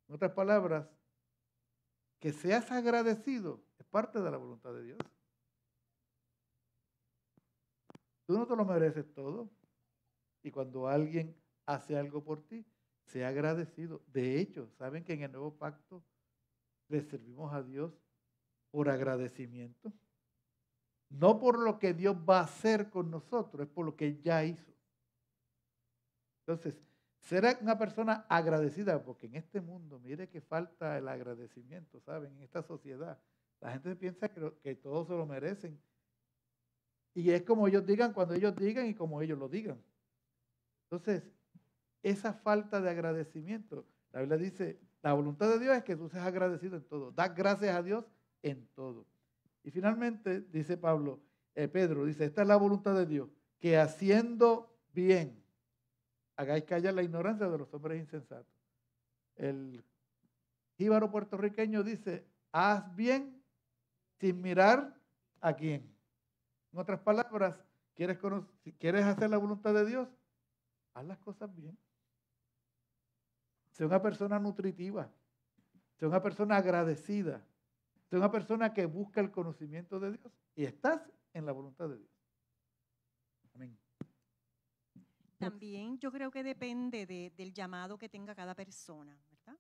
B: En otras palabras, que seas agradecido es parte de la voluntad de Dios. Tú no te lo mereces todo. Y cuando alguien hace algo por ti, sea agradecido. De hecho, saben que en el nuevo pacto le servimos a Dios por agradecimiento. No por lo que Dios va a hacer con nosotros, es por lo que ya hizo. Entonces, será una persona agradecida, porque en este mundo, mire que falta el agradecimiento, ¿saben? En esta sociedad, la gente piensa que, que todos se lo merecen. Y es como ellos digan, cuando ellos digan y como ellos lo digan. Entonces, esa falta de agradecimiento, la Biblia dice, la voluntad de Dios es que tú seas agradecido en todo. Da gracias a Dios en todo. Y finalmente, dice Pablo, eh, Pedro, dice, esta es la voluntad de Dios, que haciendo bien, hagáis callar la ignorancia de los hombres insensatos. El jíbaro puertorriqueño dice, haz bien sin mirar a quién. En otras palabras, ¿quieres, quieres hacer la voluntad de Dios, haz las cosas bien. Sea una persona nutritiva. Sea una persona agradecida. Sea una persona que busca el conocimiento de Dios. Y estás en la voluntad de Dios. Amén.
D: También yo creo que depende del llamado que tenga cada persona, ¿verdad?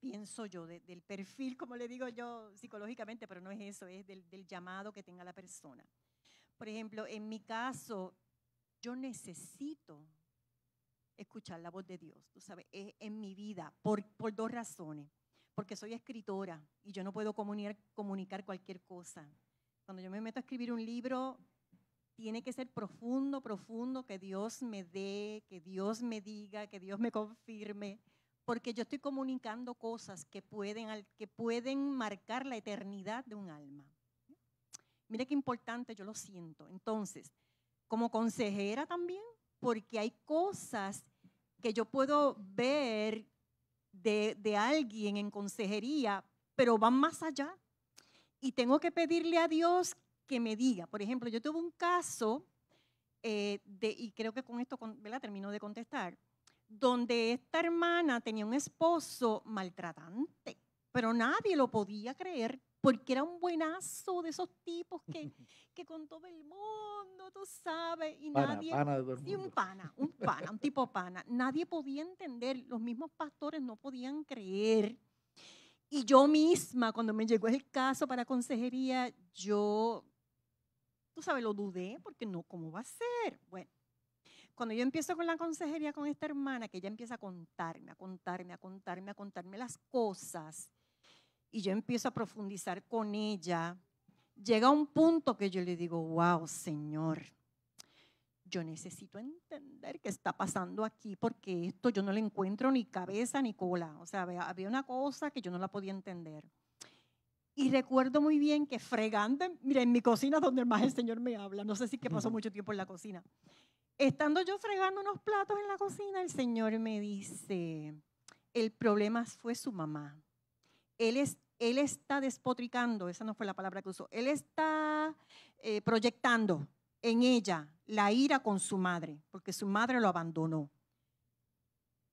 D: Pienso yo, del perfil, como le digo yo psicológicamente, pero no es eso, es del llamado que tenga la persona. Por ejemplo, en mi caso, yo necesito escuchar la voz de Dios, tú sabes, es en mi vida, por, por dos razones. Porque soy escritora y yo no puedo comunicar, comunicar cualquier cosa. Cuando yo me meto a escribir un libro, tiene que ser profundo, profundo, que Dios me dé, que Dios me diga, que Dios me confirme, porque yo estoy comunicando cosas que pueden, que pueden marcar la eternidad de un alma. Mire qué importante, yo lo siento. Entonces, como consejera también, porque hay cosas que yo puedo ver de, alguien en consejería, pero van más allá. Y tengo que pedirle a Dios que me diga. Por ejemplo, yo tuve un caso, eh, y creo que con esto termino de contestar, donde esta hermana tenía un esposo maltratante, pero nadie lo podía creer porque era un buenazo de esos tipos que, que con todo el mundo, tú sabes, y nadie... Y un pana, un pana, un tipo pana. Nadie podía entender, los mismos pastores no podían creer. Y yo misma, cuando me llegó el caso para consejería, yo, tú sabes, lo dudé, porque no, ¿cómo va a ser? Bueno, cuando yo empiezo con la consejería con esta hermana, que ella empieza a contarme, a contarme, a contarme, a contarme las cosas, y yo empiezo a profundizar con ella, llega un punto que yo le digo, wow, Señor, yo necesito entender qué está pasando aquí porque esto yo no le encuentro ni cabeza ni cola. O sea, había una cosa que yo no la podía entender. Y recuerdo muy bien que fregando, mira, en mi cocina donde más el Señor me habla, no sé si que pasó mucho tiempo en la cocina. Estando yo fregando unos platos en la cocina, el Señor me dice, el problema fue su mamá. Él es él está despotricando, esa no fue la palabra que usó, él está eh, proyectando en ella la ira con su madre, porque su madre lo abandonó.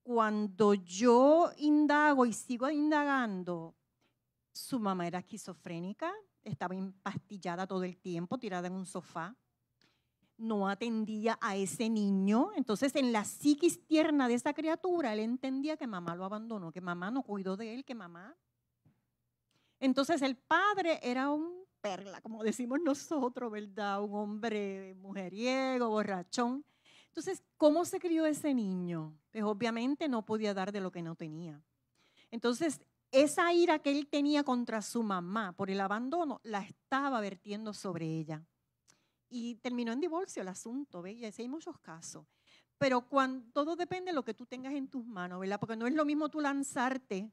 D: Cuando yo indago y sigo indagando, su mamá era esquizofrénica, estaba empastillada todo el tiempo, tirada en un sofá, no atendía a ese niño. Entonces, en la psiquis tierna de esa criatura, él entendía que mamá lo abandonó, que mamá no cuidó de él, que mamá entonces el padre era un perla, como decimos nosotros, ¿verdad? Un hombre mujeriego, borrachón. Entonces, ¿cómo se crió ese niño? Pues obviamente no podía dar de lo que no tenía. Entonces, esa ira que él tenía contra su mamá por el abandono, la estaba vertiendo sobre ella. Y terminó en divorcio el asunto, ¿ves? Y hay muchos casos. Pero cuando, todo depende de lo que tú tengas en tus manos, ¿verdad? Porque no es lo mismo tú lanzarte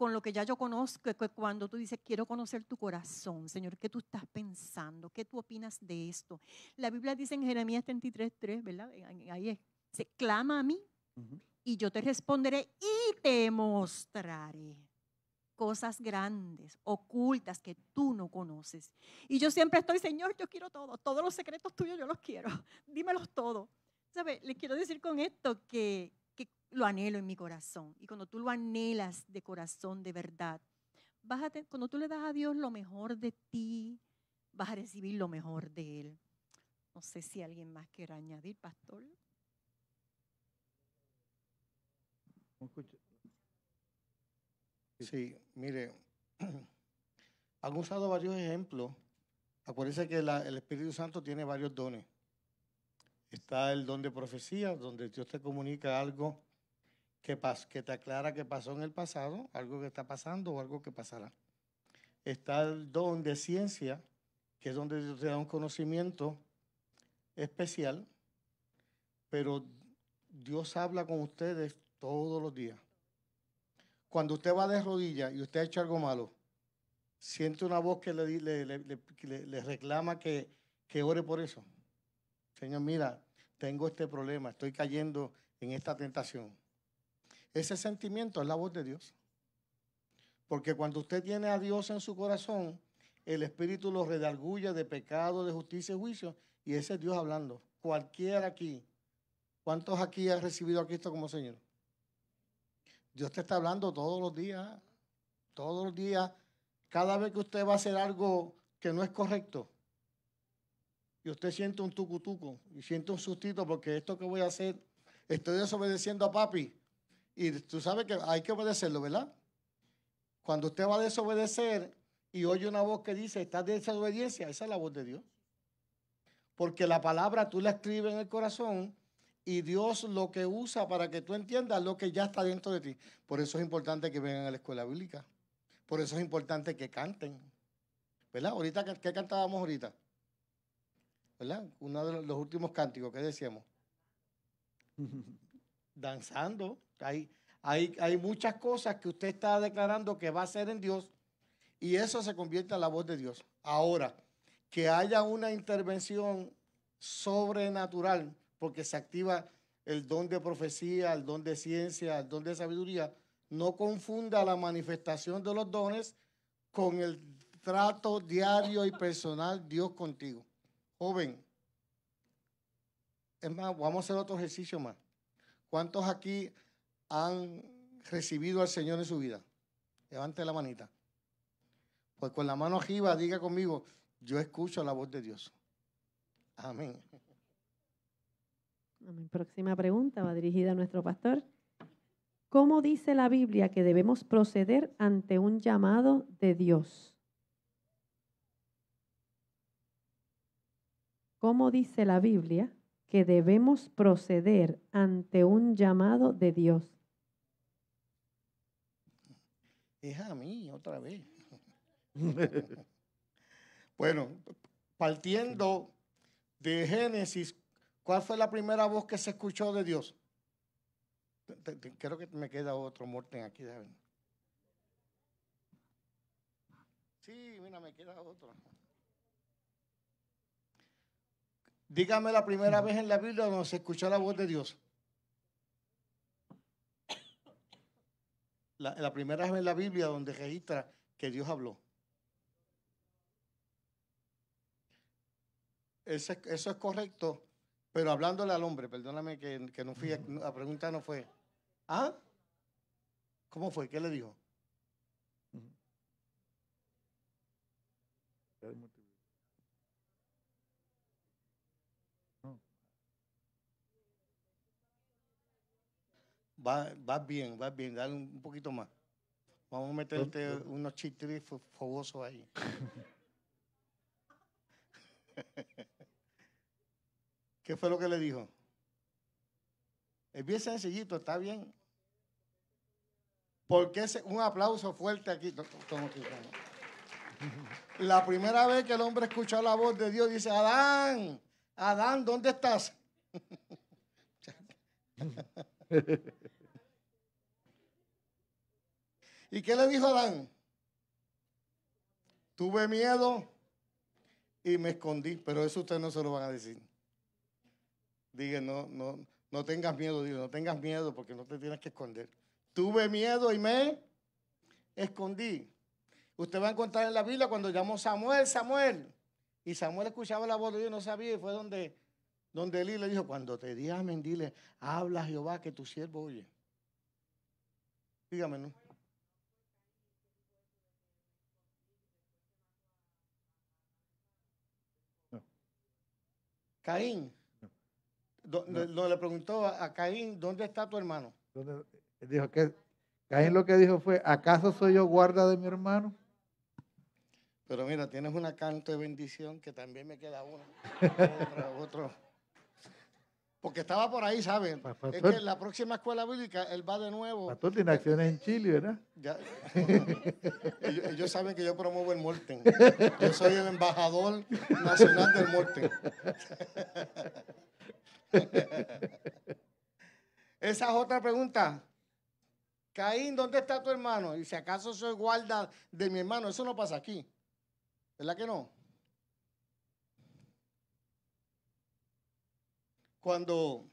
D: con lo que ya yo conozco, que cuando tú dices, quiero conocer tu corazón, Señor, ¿qué tú estás pensando? ¿Qué tú opinas de esto? La Biblia dice en Jeremías 3, ¿verdad? Eh, ahí es, se clama a mí y yo te responderé y te mostraré cosas grandes, ocultas que tú no conoces. Y yo siempre estoy, Señor, yo quiero todo, todos los secretos tuyos yo los quiero, dímelos todos. ¿Sabe? Les quiero decir con esto que lo anhelo en mi corazón. Y cuando tú lo anhelas de corazón, de verdad, vas cuando tú le das a Dios lo mejor de ti, vas a recibir lo mejor de Él. No sé si alguien más quiere añadir, pastor.
C: Sí, mire, han usado varios ejemplos. Acuérdense que el Espíritu Santo tiene varios dones. Está el don de profecía, donde Dios te comunica algo que, te aclara que pasó en el pasado, algo que está pasando o algo que pasará. Está el don de ciencia, que es donde Dios te da un conocimiento especial, pero Dios habla con ustedes todos los días. Cuando usted va de rodillas y usted ha hecho algo malo, siente una voz que le, reclama que, que ore por eso. Señor, mira, tengo este problema, estoy cayendo en esta tentación. Ese sentimiento es la voz de Dios. Porque cuando usted tiene a Dios en su corazón, el Espíritu lo redarguye de pecado, de justicia y juicio, y ese es Dios hablando. Cualquiera aquí, ¿cuántos aquí han recibido a Cristo como Señor? Dios te está hablando todos los días, todos los días, cada vez que usted va a hacer algo que no es correcto, y usted siente un tucutuco y siente un sustito porque esto que voy a hacer, estoy desobedeciendo a papi, y tú sabes que hay que obedecerlo, ¿verdad? Cuando usted va a desobedecer y oye una voz que dice, estás de desobediencia, esa es la voz de Dios. Porque la palabra tú la escribes en el corazón y Dios lo que usa para que tú entiendas lo que ya está dentro de ti. Por eso es importante que vengan a la escuela bíblica. Por eso es importante que canten. ¿Verdad? Ahorita, ¿qué cantábamos ahorita? ¿Verdad? Uno de los últimos cánticos que decíamos. Danzando. Hay, hay, hay muchas cosas que usted está declarando que va a ser en Dios y eso se convierte en la voz de Dios. Ahora, que haya una intervención sobrenatural porque se activa el don de profecía, el don de ciencia, el don de sabiduría, no confunda la manifestación de los dones con el trato diario y personal Dios contigo. Joven, es más, vamos a hacer otro ejercicio más. ¿Cuántos aquí han recibido al Señor en su vida? Levante la manita. Pues con la mano arriba diga conmigo, yo escucho la voz de Dios. Amén.
A: Mi próxima pregunta va dirigida a nuestro pastor. ¿Cómo dice la Biblia que debemos proceder ante un llamado de Dios? ¿Cómo dice la Biblia que debemos proceder ante un llamado de Dios?
C: es a mí otra vez. bueno, partiendo de Génesis, ¿cuál fue la primera voz que se escuchó de Dios? Creo que me queda otro Morten aquí, Sí, mira, me queda otro. Dígame la primera vez en la Biblia donde se escuchó la voz de Dios. la, primera vez en la Biblia donde registra que Dios habló. Eso es, correcto, pero hablándole al hombre, perdóname que, que no fui, a, la pregunta no fue. ¿Ah? ¿Cómo fue? ¿Qué le dijo? va bien, va bien, dale un poquito más. Vamos a meterte unos chistes fogosos ahí. ¿Qué fue lo que le dijo? Es bien sencillito, está bien. Porque es un aplauso fuerte aquí. La primera vez que el hombre escuchó la voz de Dios dice, Adán, Adán, ¿dónde estás? ¿Y qué le dijo Adán? Tuve miedo y me escondí, pero eso ustedes no se lo van a decir. dije no, no, no tengas miedo, Dios, no tengas miedo porque no te tienes que esconder. Tuve miedo y me escondí. Usted va a encontrar en la Biblia cuando llamó Samuel, Samuel. Y Samuel escuchaba la voz de Dios, no sabía, y fue donde, donde Eli le dijo, cuando te llamen, dile, habla Jehová que tu siervo oye. Dígame, ¿no? Caín. le preguntó a Caín, ¿dónde está tu hermano?
B: Dijo que, Caín lo que dijo fue, ¿acaso soy yo guarda de mi hermano?
C: Pero mira, tienes una canto de bendición que también me queda uno, otro. Porque estaba por ahí, ¿saben? es que la próxima escuela bíblica él va de nuevo.
B: Pastor tiene acciones en Chile, ¿verdad?
C: ellos, saben que yo promuevo el Morten. Yo soy el embajador nacional del Morten. Esa es otra pregunta. Caín, ¿dónde está tu hermano? Y si acaso soy guarda de mi hermano, eso no pasa aquí. ¿Verdad que no? Cuando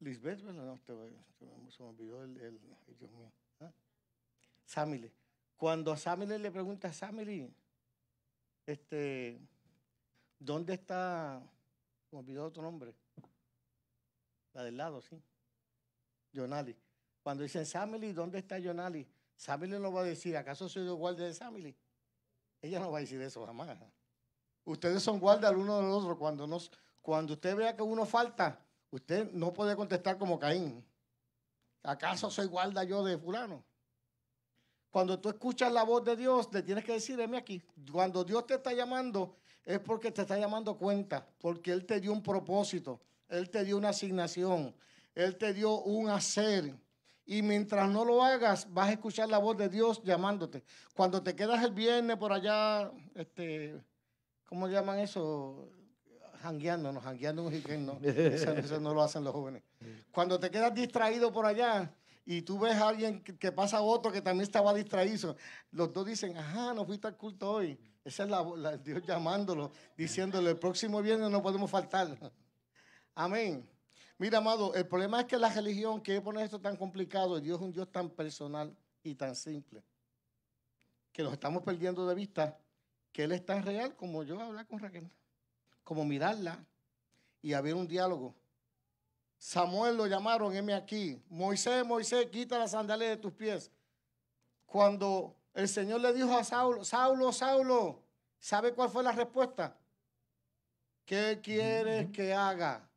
C: Lisbeth, no, te, se me olvidó el, Dios mío. ¿ah? Samile. Cuando a Samile le pregunta a Samile, este, ¿dónde está? Se me olvidó otro nombre. La del lado, sí. Jonali. Cuando dicen Samile, ¿dónde está Jonali? Samile no va a decir, ¿acaso soy igual guardia de Samile? Ella no va a decir eso jamás. ¿ah? Ustedes son guardas el uno del otro. Cuando, nos, cuando usted vea que uno falta, usted no puede contestar como Caín. ¿Acaso soy guarda yo de fulano? Cuando tú escuchas la voz de Dios, le tienes que decir, heme aquí. Cuando Dios te está llamando, es porque te está llamando cuenta, porque Él te dio un propósito, Él te dio una asignación, Él te dio un hacer. Y mientras no lo hagas, vas a escuchar la voz de Dios llamándote. Cuando te quedas el viernes por allá, este, ¿cómo llaman eso? Jangueándonos, jangueando un jiquén, no. Eso, no lo hacen los jóvenes. Cuando te quedas distraído por allá, y tú ves a alguien que, pasa a otro que también estaba distraído. Los dos dicen, ajá, no fuiste al culto hoy. Esa es la, Dios llamándolo, diciéndole, el próximo viernes no podemos faltar. Amén. Mira, amado, el problema es que la religión quiere poner esto tan complicado. Dios es un Dios tan personal y tan simple que nos estamos perdiendo de vista que él es tan real como yo hablar con Raquel, como mirarla y haber un diálogo. Samuel lo llamaron, heme aquí. Moisés, Moisés, quita las sandalias de tus pies. Cuando el Señor le dijo a Saulo, Saulo, Saulo, ¿sabe cuál fue la respuesta? ¿Qué quieres que haga?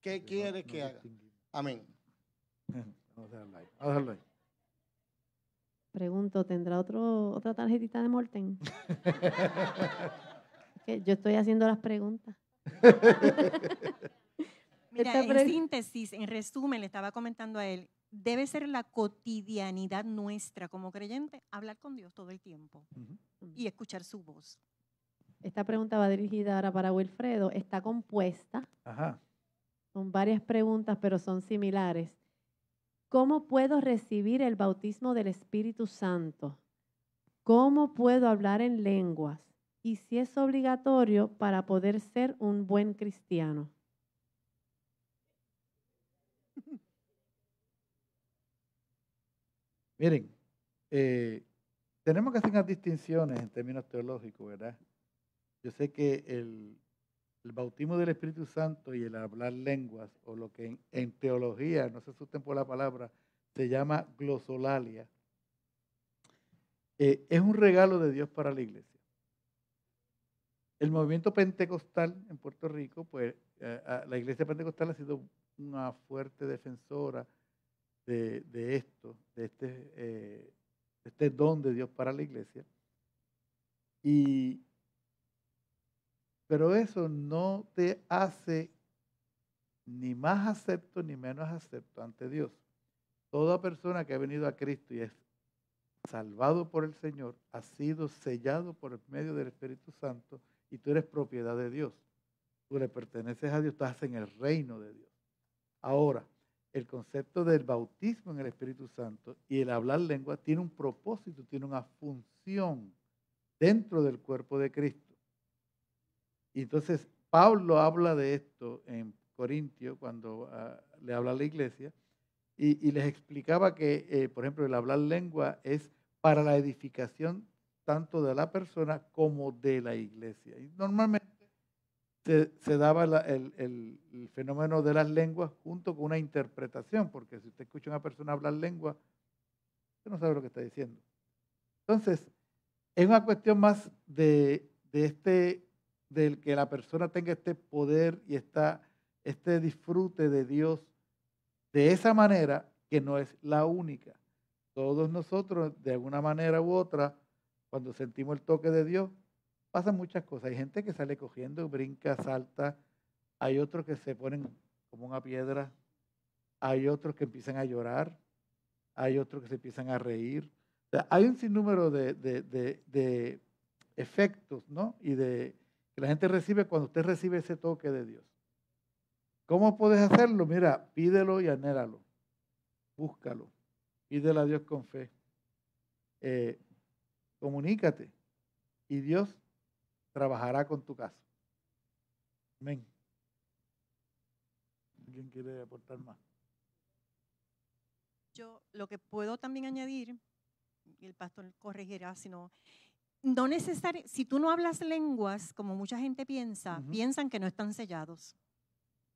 C: ¿Qué quieres que haga? Amén.
A: Pregunto, ¿tendrá otro, otra tarjetita de Morten? yo estoy haciendo las preguntas. Mira, en
D: síntesis, en resumen, le estaba comentando a él, debe ser la cotidianidad nuestra como creyente hablar con Dios todo el tiempo y escuchar su voz.
A: Esta pregunta va dirigida ahora para Wilfredo. Está compuesta. Ajá. Son varias preguntas, pero son similares. ¿Cómo puedo recibir el bautismo del Espíritu Santo? ¿Cómo puedo hablar en lenguas? Y si es obligatorio para poder ser un buen cristiano.
B: Miren, eh, tenemos que hacer unas distinciones en términos teológicos, ¿verdad? Yo sé que el, el bautismo del Espíritu Santo y el hablar lenguas, o lo que en, teología, no se asusten por la palabra, se llama glosolalia, eh, es un regalo de Dios para la iglesia. El movimiento pentecostal en Puerto Rico, pues eh, la iglesia pentecostal ha sido una fuerte defensora de, esto, de este, eh, este don de Dios para la iglesia. Y pero eso no te hace ni más acepto ni menos acepto ante Dios. Toda persona que ha venido a Cristo y es salvado por el Señor, ha sido sellado por el medio del Espíritu Santo y tú eres propiedad de Dios. Tú le perteneces a Dios, estás en el reino de Dios. Ahora, el concepto del bautismo en el Espíritu Santo y el hablar lengua tiene un propósito, tiene una función dentro del cuerpo de Cristo y entonces Pablo habla de esto en Corintio cuando ah, le habla a la iglesia y, les explicaba que, eh, por ejemplo, el hablar lengua es para la edificación tanto de la persona como de la iglesia. Y normalmente se, daba el, fenómeno de las lenguas junto con una interpretación, porque si usted escucha a una persona hablar lengua, usted no sabe lo que está diciendo. Entonces, es una cuestión más de este del que la persona tenga este poder y esta, este disfrute de Dios de esa manera que no es la única. Todos nosotros, de alguna manera u otra, cuando sentimos el toque de Dios, pasan muchas cosas. Hay gente que sale cogiendo, brinca, salta. Hay otros que se ponen como una piedra. Hay otros que empiezan a llorar. Hay otros que se empiezan a reír. hay un sinnúmero de, de efectos ¿no? y de que la gente recibe cuando usted recibe ese toque de Dios. ¿Cómo puedes hacerlo? Mira, pídelo y anéralo. Búscalo. Pídelo a Dios con fe. Eh, comunícate y Dios trabajará con tu caso. Amén.
D: ¿Quién quiere aportar más? Yo lo que puedo también añadir, y el pastor corregirá, si no no necesariamente, si tú no hablas lenguas, como mucha gente piensa, piensan que no están sellados.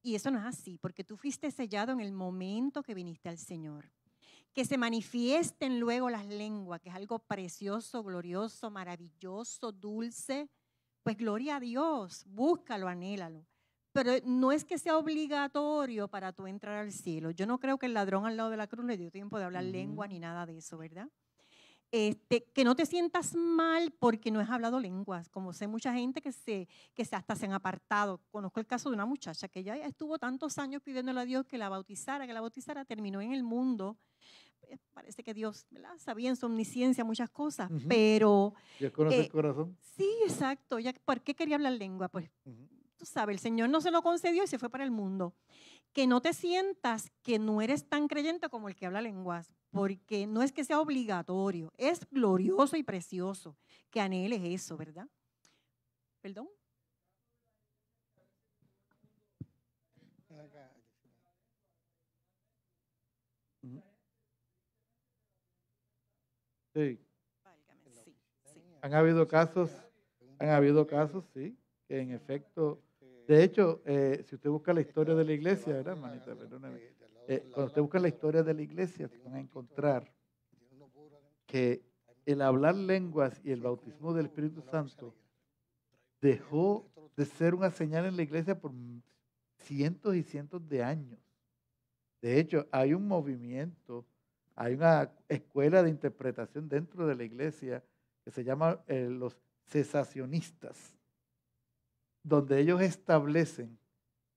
D: Y eso no es así, porque tú fuiste sellado en el momento que viniste al Señor. Que se manifiesten luego las lenguas, que es algo precioso, glorioso, maravilloso, dulce. Pues gloria a Dios, búscalo, anhélalo. Pero no es que sea obligatorio para tú entrar al cielo. Yo no creo que el ladrón al lado de la cruz le dio tiempo de hablar lengua ni nada de eso, ¿verdad? Este, que no te sientas mal porque no has hablado lenguas, como sé mucha gente que se, que se hasta se han apartado. Conozco el caso de una muchacha que ya estuvo tantos años pidiéndole a Dios que la bautizara, que la bautizara, terminó en el mundo. Eh, parece que Dios sabía en su omnisciencia muchas cosas, pero...
B: conoce el eh, corazón.
D: Sí, exacto. Ya, ¿Por qué quería hablar lengua? Pues tú sabes, el Señor no se lo concedió y se fue para el mundo que no te sientas que no eres tan creyente como el que habla lenguas, porque no es que sea obligatorio, es glorioso y precioso que anheles eso, ¿verdad? ¿Perdón?
B: Sí. sí. Han habido casos, han habido casos, sí, que en efecto de hecho, eh, si usted busca la historia de la iglesia, eh, cuando usted busca la historia de la iglesia, se van a encontrar que el hablar lenguas y el bautismo del Espíritu Santo dejó de ser una señal en la iglesia por cientos y cientos de años. De hecho, hay un movimiento, hay una escuela de interpretación dentro de la iglesia que se llama eh, los cesacionistas donde ellos establecen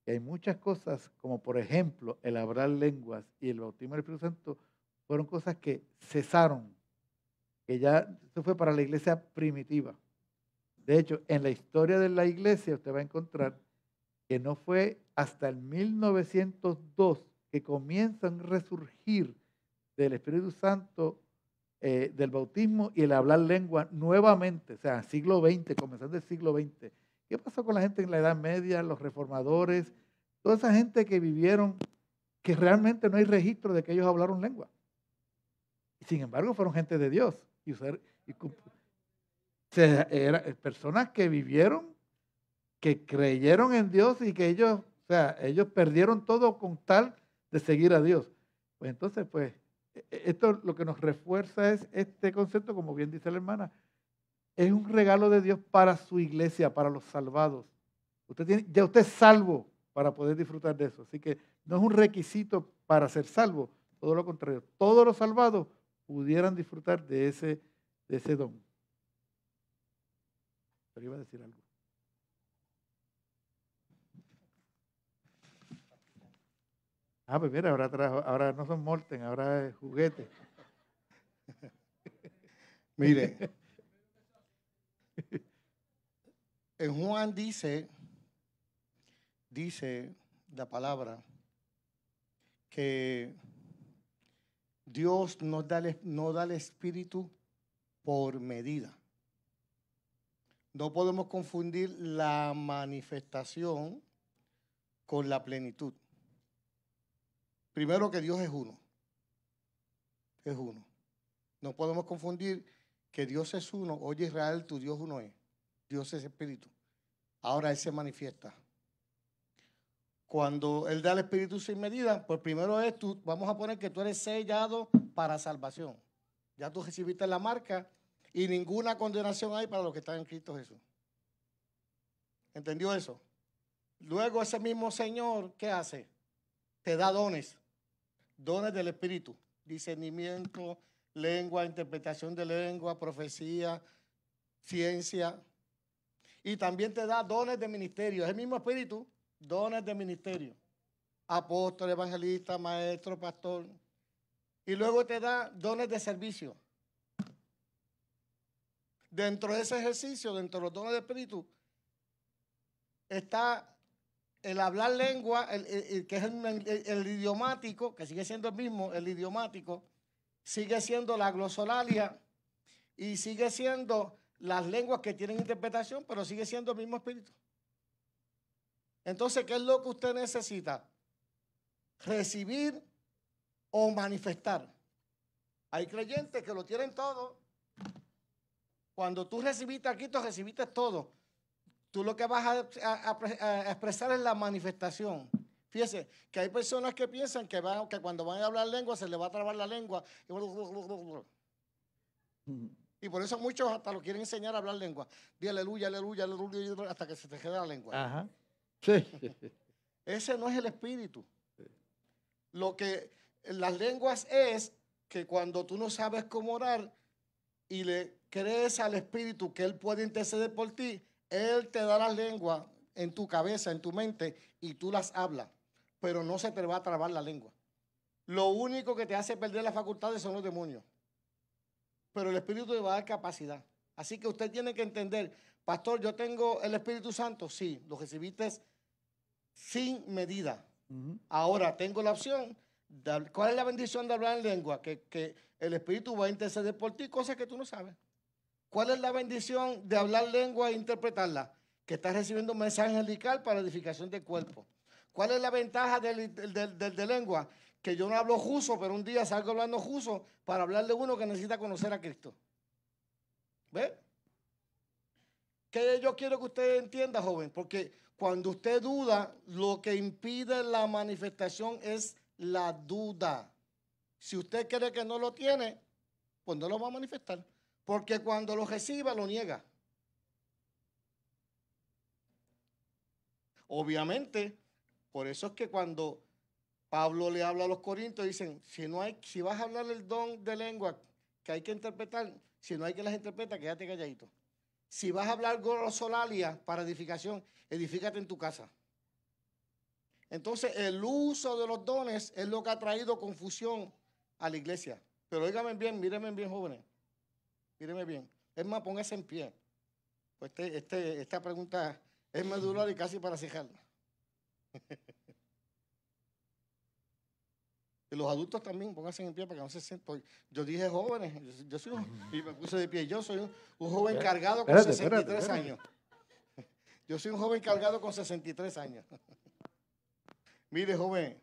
B: que hay muchas cosas, como por ejemplo el hablar lenguas y el bautismo del Espíritu Santo, fueron cosas que cesaron, que ya eso fue para la iglesia primitiva. De hecho, en la historia de la iglesia usted va a encontrar que no fue hasta el 1902 que comienzan a resurgir del Espíritu Santo, eh, del bautismo y el hablar lengua nuevamente, o sea, siglo XX, comenzando el siglo XX ¿Qué pasó con la gente en la Edad Media, los reformadores, toda esa gente que vivieron que realmente no hay registro de que ellos hablaron lengua? sin embargo, fueron gente de Dios. Y, sea, y eh, personas que vivieron, que creyeron en Dios y que ellos, o sea, ellos perdieron todo con tal de seguir a Dios. Pues entonces, pues, e, e, esto lo que nos refuerza es este concepto, como bien dice la hermana, es un regalo de Dios para su iglesia, para los salvados. Usted ya usted es salvo para poder disfrutar de eso. Así que no es un requisito para ser salvo, todo lo contrario. Todos los salvados pudieran disfrutar de ese, de ese don. Pero iba a decir algo. Ah, pues mira, ahora, ahora no son molten, ahora es juguete. Mire,
C: en Juan dice, dice la palabra, que Dios no da, no da el espíritu por medida. No podemos confundir la manifestación con la plenitud. Primero que Dios es uno. Es uno. No podemos confundir que Dios es uno. Oye Israel, tu Dios uno es. Dios es espíritu. Ahora Él se manifiesta. Cuando Él da el espíritu sin medida, pues primero es tú, vamos a poner que tú eres sellado para salvación. Ya tú recibiste la marca y ninguna condenación hay para los que están en Cristo Jesús. ¿Entendió eso? Luego ese mismo Señor, ¿qué hace? Te da dones, dones del Espíritu, discernimiento, lengua, interpretación de lengua, profecía, ciencia. Y también te da dones de ministerio, es el mismo espíritu, dones de ministerio. Apóstol, evangelista, maestro, pastor. Y luego te da dones de servicio. Dentro de ese ejercicio, dentro de los dones de espíritu, está el hablar lengua, que es el, el idiomático, que sigue siendo el mismo, el idiomático, sigue siendo la glosolalia y sigue siendo las lenguas que tienen interpretación, pero sigue siendo el mismo espíritu. Entonces, ¿qué es lo que usted necesita? Recibir o manifestar. Hay creyentes que lo tienen todo. Cuando tú recibiste aquí, tú recibiste todo. Tú lo que vas a, expresar es la manifestación. Fíjese que hay personas que piensan que, van, que cuando van a hablar lengua se les va a trabar la lengua. Y por eso muchos hasta lo quieren enseñar a hablar lengua. Di aleluya, aleluya, aleluya, hasta que se te quede la
B: lengua.
C: Ese no es el espíritu. Lo que las lenguas es que cuando tú no sabes cómo orar y le crees al espíritu que él puede interceder por ti, él te da las lenguas en tu cabeza, en tu mente, y tú las hablas pero no se te va a trabar la lengua. Lo único que te hace perder las facultades son los demonios. Pero el Espíritu te va a dar capacidad. Así que usted tiene que entender, pastor, yo tengo el Espíritu Santo. Sí, lo recibiste sin medida. Ahora tengo la opción. ¿Cuál es la bendición de hablar en lengua? Que, que el Espíritu va a interceder por ti, cosas que tú no sabes. ¿Cuál es la bendición de hablar lengua e interpretarla? Que estás recibiendo un mensaje angelical para edificación del cuerpo. ¿Cuál es la ventaja del, de lengua? Que yo no hablo juso, pero un día salgo hablando juso para hablar de uno que necesita conocer a Cristo. ¿Ve? ¿Qué yo quiero que usted entienda, joven? Porque cuando usted duda, lo que impide la manifestación es la duda. Si usted cree que no lo tiene, pues no lo va a manifestar. Porque cuando lo reciba, lo niega. Obviamente, por eso es que cuando Pablo le habla a los corintios, dicen, si, no hay, si vas a hablar el don de lengua que hay que interpretar, si no hay que las interpreta, quédate calladito. Si vas a hablar solalia para edificación, edifícate en tu casa. Entonces, el uso de los dones es lo que ha traído confusión a la iglesia. Pero óigame bien, míreme bien, jóvenes. míreme bien. Es más, póngase en pie. Pues este, este, esta pregunta es medular y casi para cejarla. Y los adultos también, pónganse en pie para que no se Yo dije jóvenes, yo, soy y me puse de pie. Yo soy un, joven cargado con 63 años. Yo soy un joven cargado con 63 años. Mire, joven,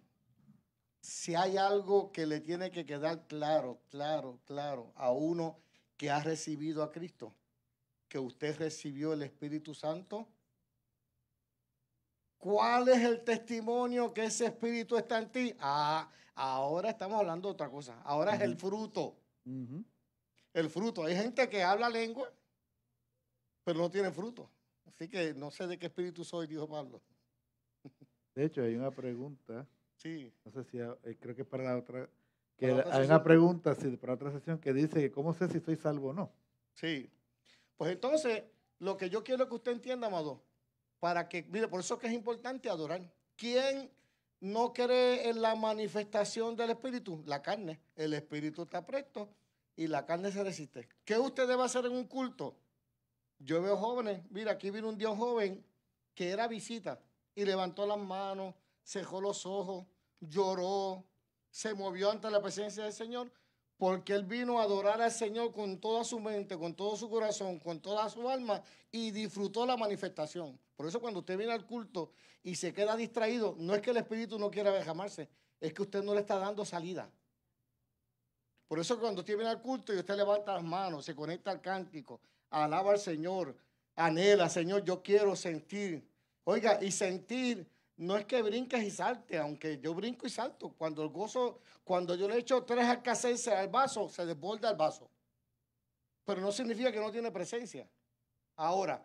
C: si hay algo que le tiene que quedar claro, claro, claro a uno que ha recibido a Cristo, que usted recibió el Espíritu Santo ¿Cuál es el testimonio que ese espíritu está en ti? Ah, ahora estamos hablando de otra cosa. Ahora es el fruto. El fruto. Hay gente que habla lengua, pero no tiene fruto. Así que no sé de qué espíritu soy, dijo Pablo.
B: De hecho, hay una pregunta. Sí. No sé si eh, creo que es para la otra. hay una pregunta sí, para otra sesión que dice: ¿Cómo sé si soy salvo o no? Sí. Pues entonces, lo que yo quiero que usted entienda,
C: amado, para que, mire, por eso que es importante adorar. ¿Quién no cree en la manifestación del Espíritu? La carne. El Espíritu está presto y la carne se resiste. ¿Qué usted debe hacer en un culto? Yo veo jóvenes, mira, aquí vino un Dios joven que era visita y levantó las manos, cejó los ojos, lloró, se movió ante la presencia del Señor, porque él vino a adorar al Señor con toda su mente, con todo su corazón, con toda su alma y disfrutó la manifestación. Por eso cuando usted viene al culto y se queda distraído, no es que el espíritu no quiera dejarse, es que usted no le está dando salida. Por eso cuando usted viene al culto y usted levanta las manos, se conecta al cántico, alaba al Señor, anhela, Señor, yo quiero sentir. Oiga, y sentir no es que brinques y salte, aunque yo brinco y salto. Cuando el gozo, cuando yo le echo tres alcacenses al vaso, se desborda el vaso. Pero no significa que no tiene presencia. Ahora,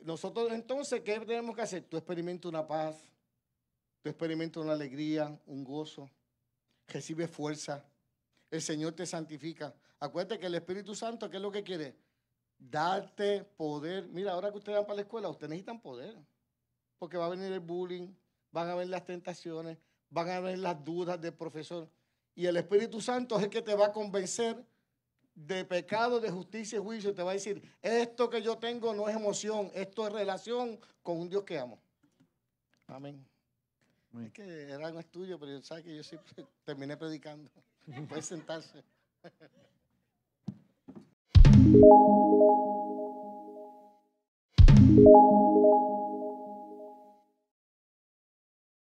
C: nosotros entonces, ¿qué tenemos que hacer? Tú experimentas una paz, tú experimentas una alegría, un gozo, recibes fuerza, el Señor te santifica. Acuérdate que el Espíritu Santo, ¿qué es lo que quiere? Darte poder. Mira, ahora que ustedes van para la escuela, ustedes necesitan poder, porque va a venir el bullying, van a ver las tentaciones, van a ver las dudas del profesor. Y el Espíritu Santo es el que te va a convencer de pecado, de justicia y juicio, te va a decir, esto que yo tengo no es emoción, esto es relación con un Dios que amo. Amén. Es que era un estudio, pero sabes que yo siempre terminé predicando. Puedes sentarse.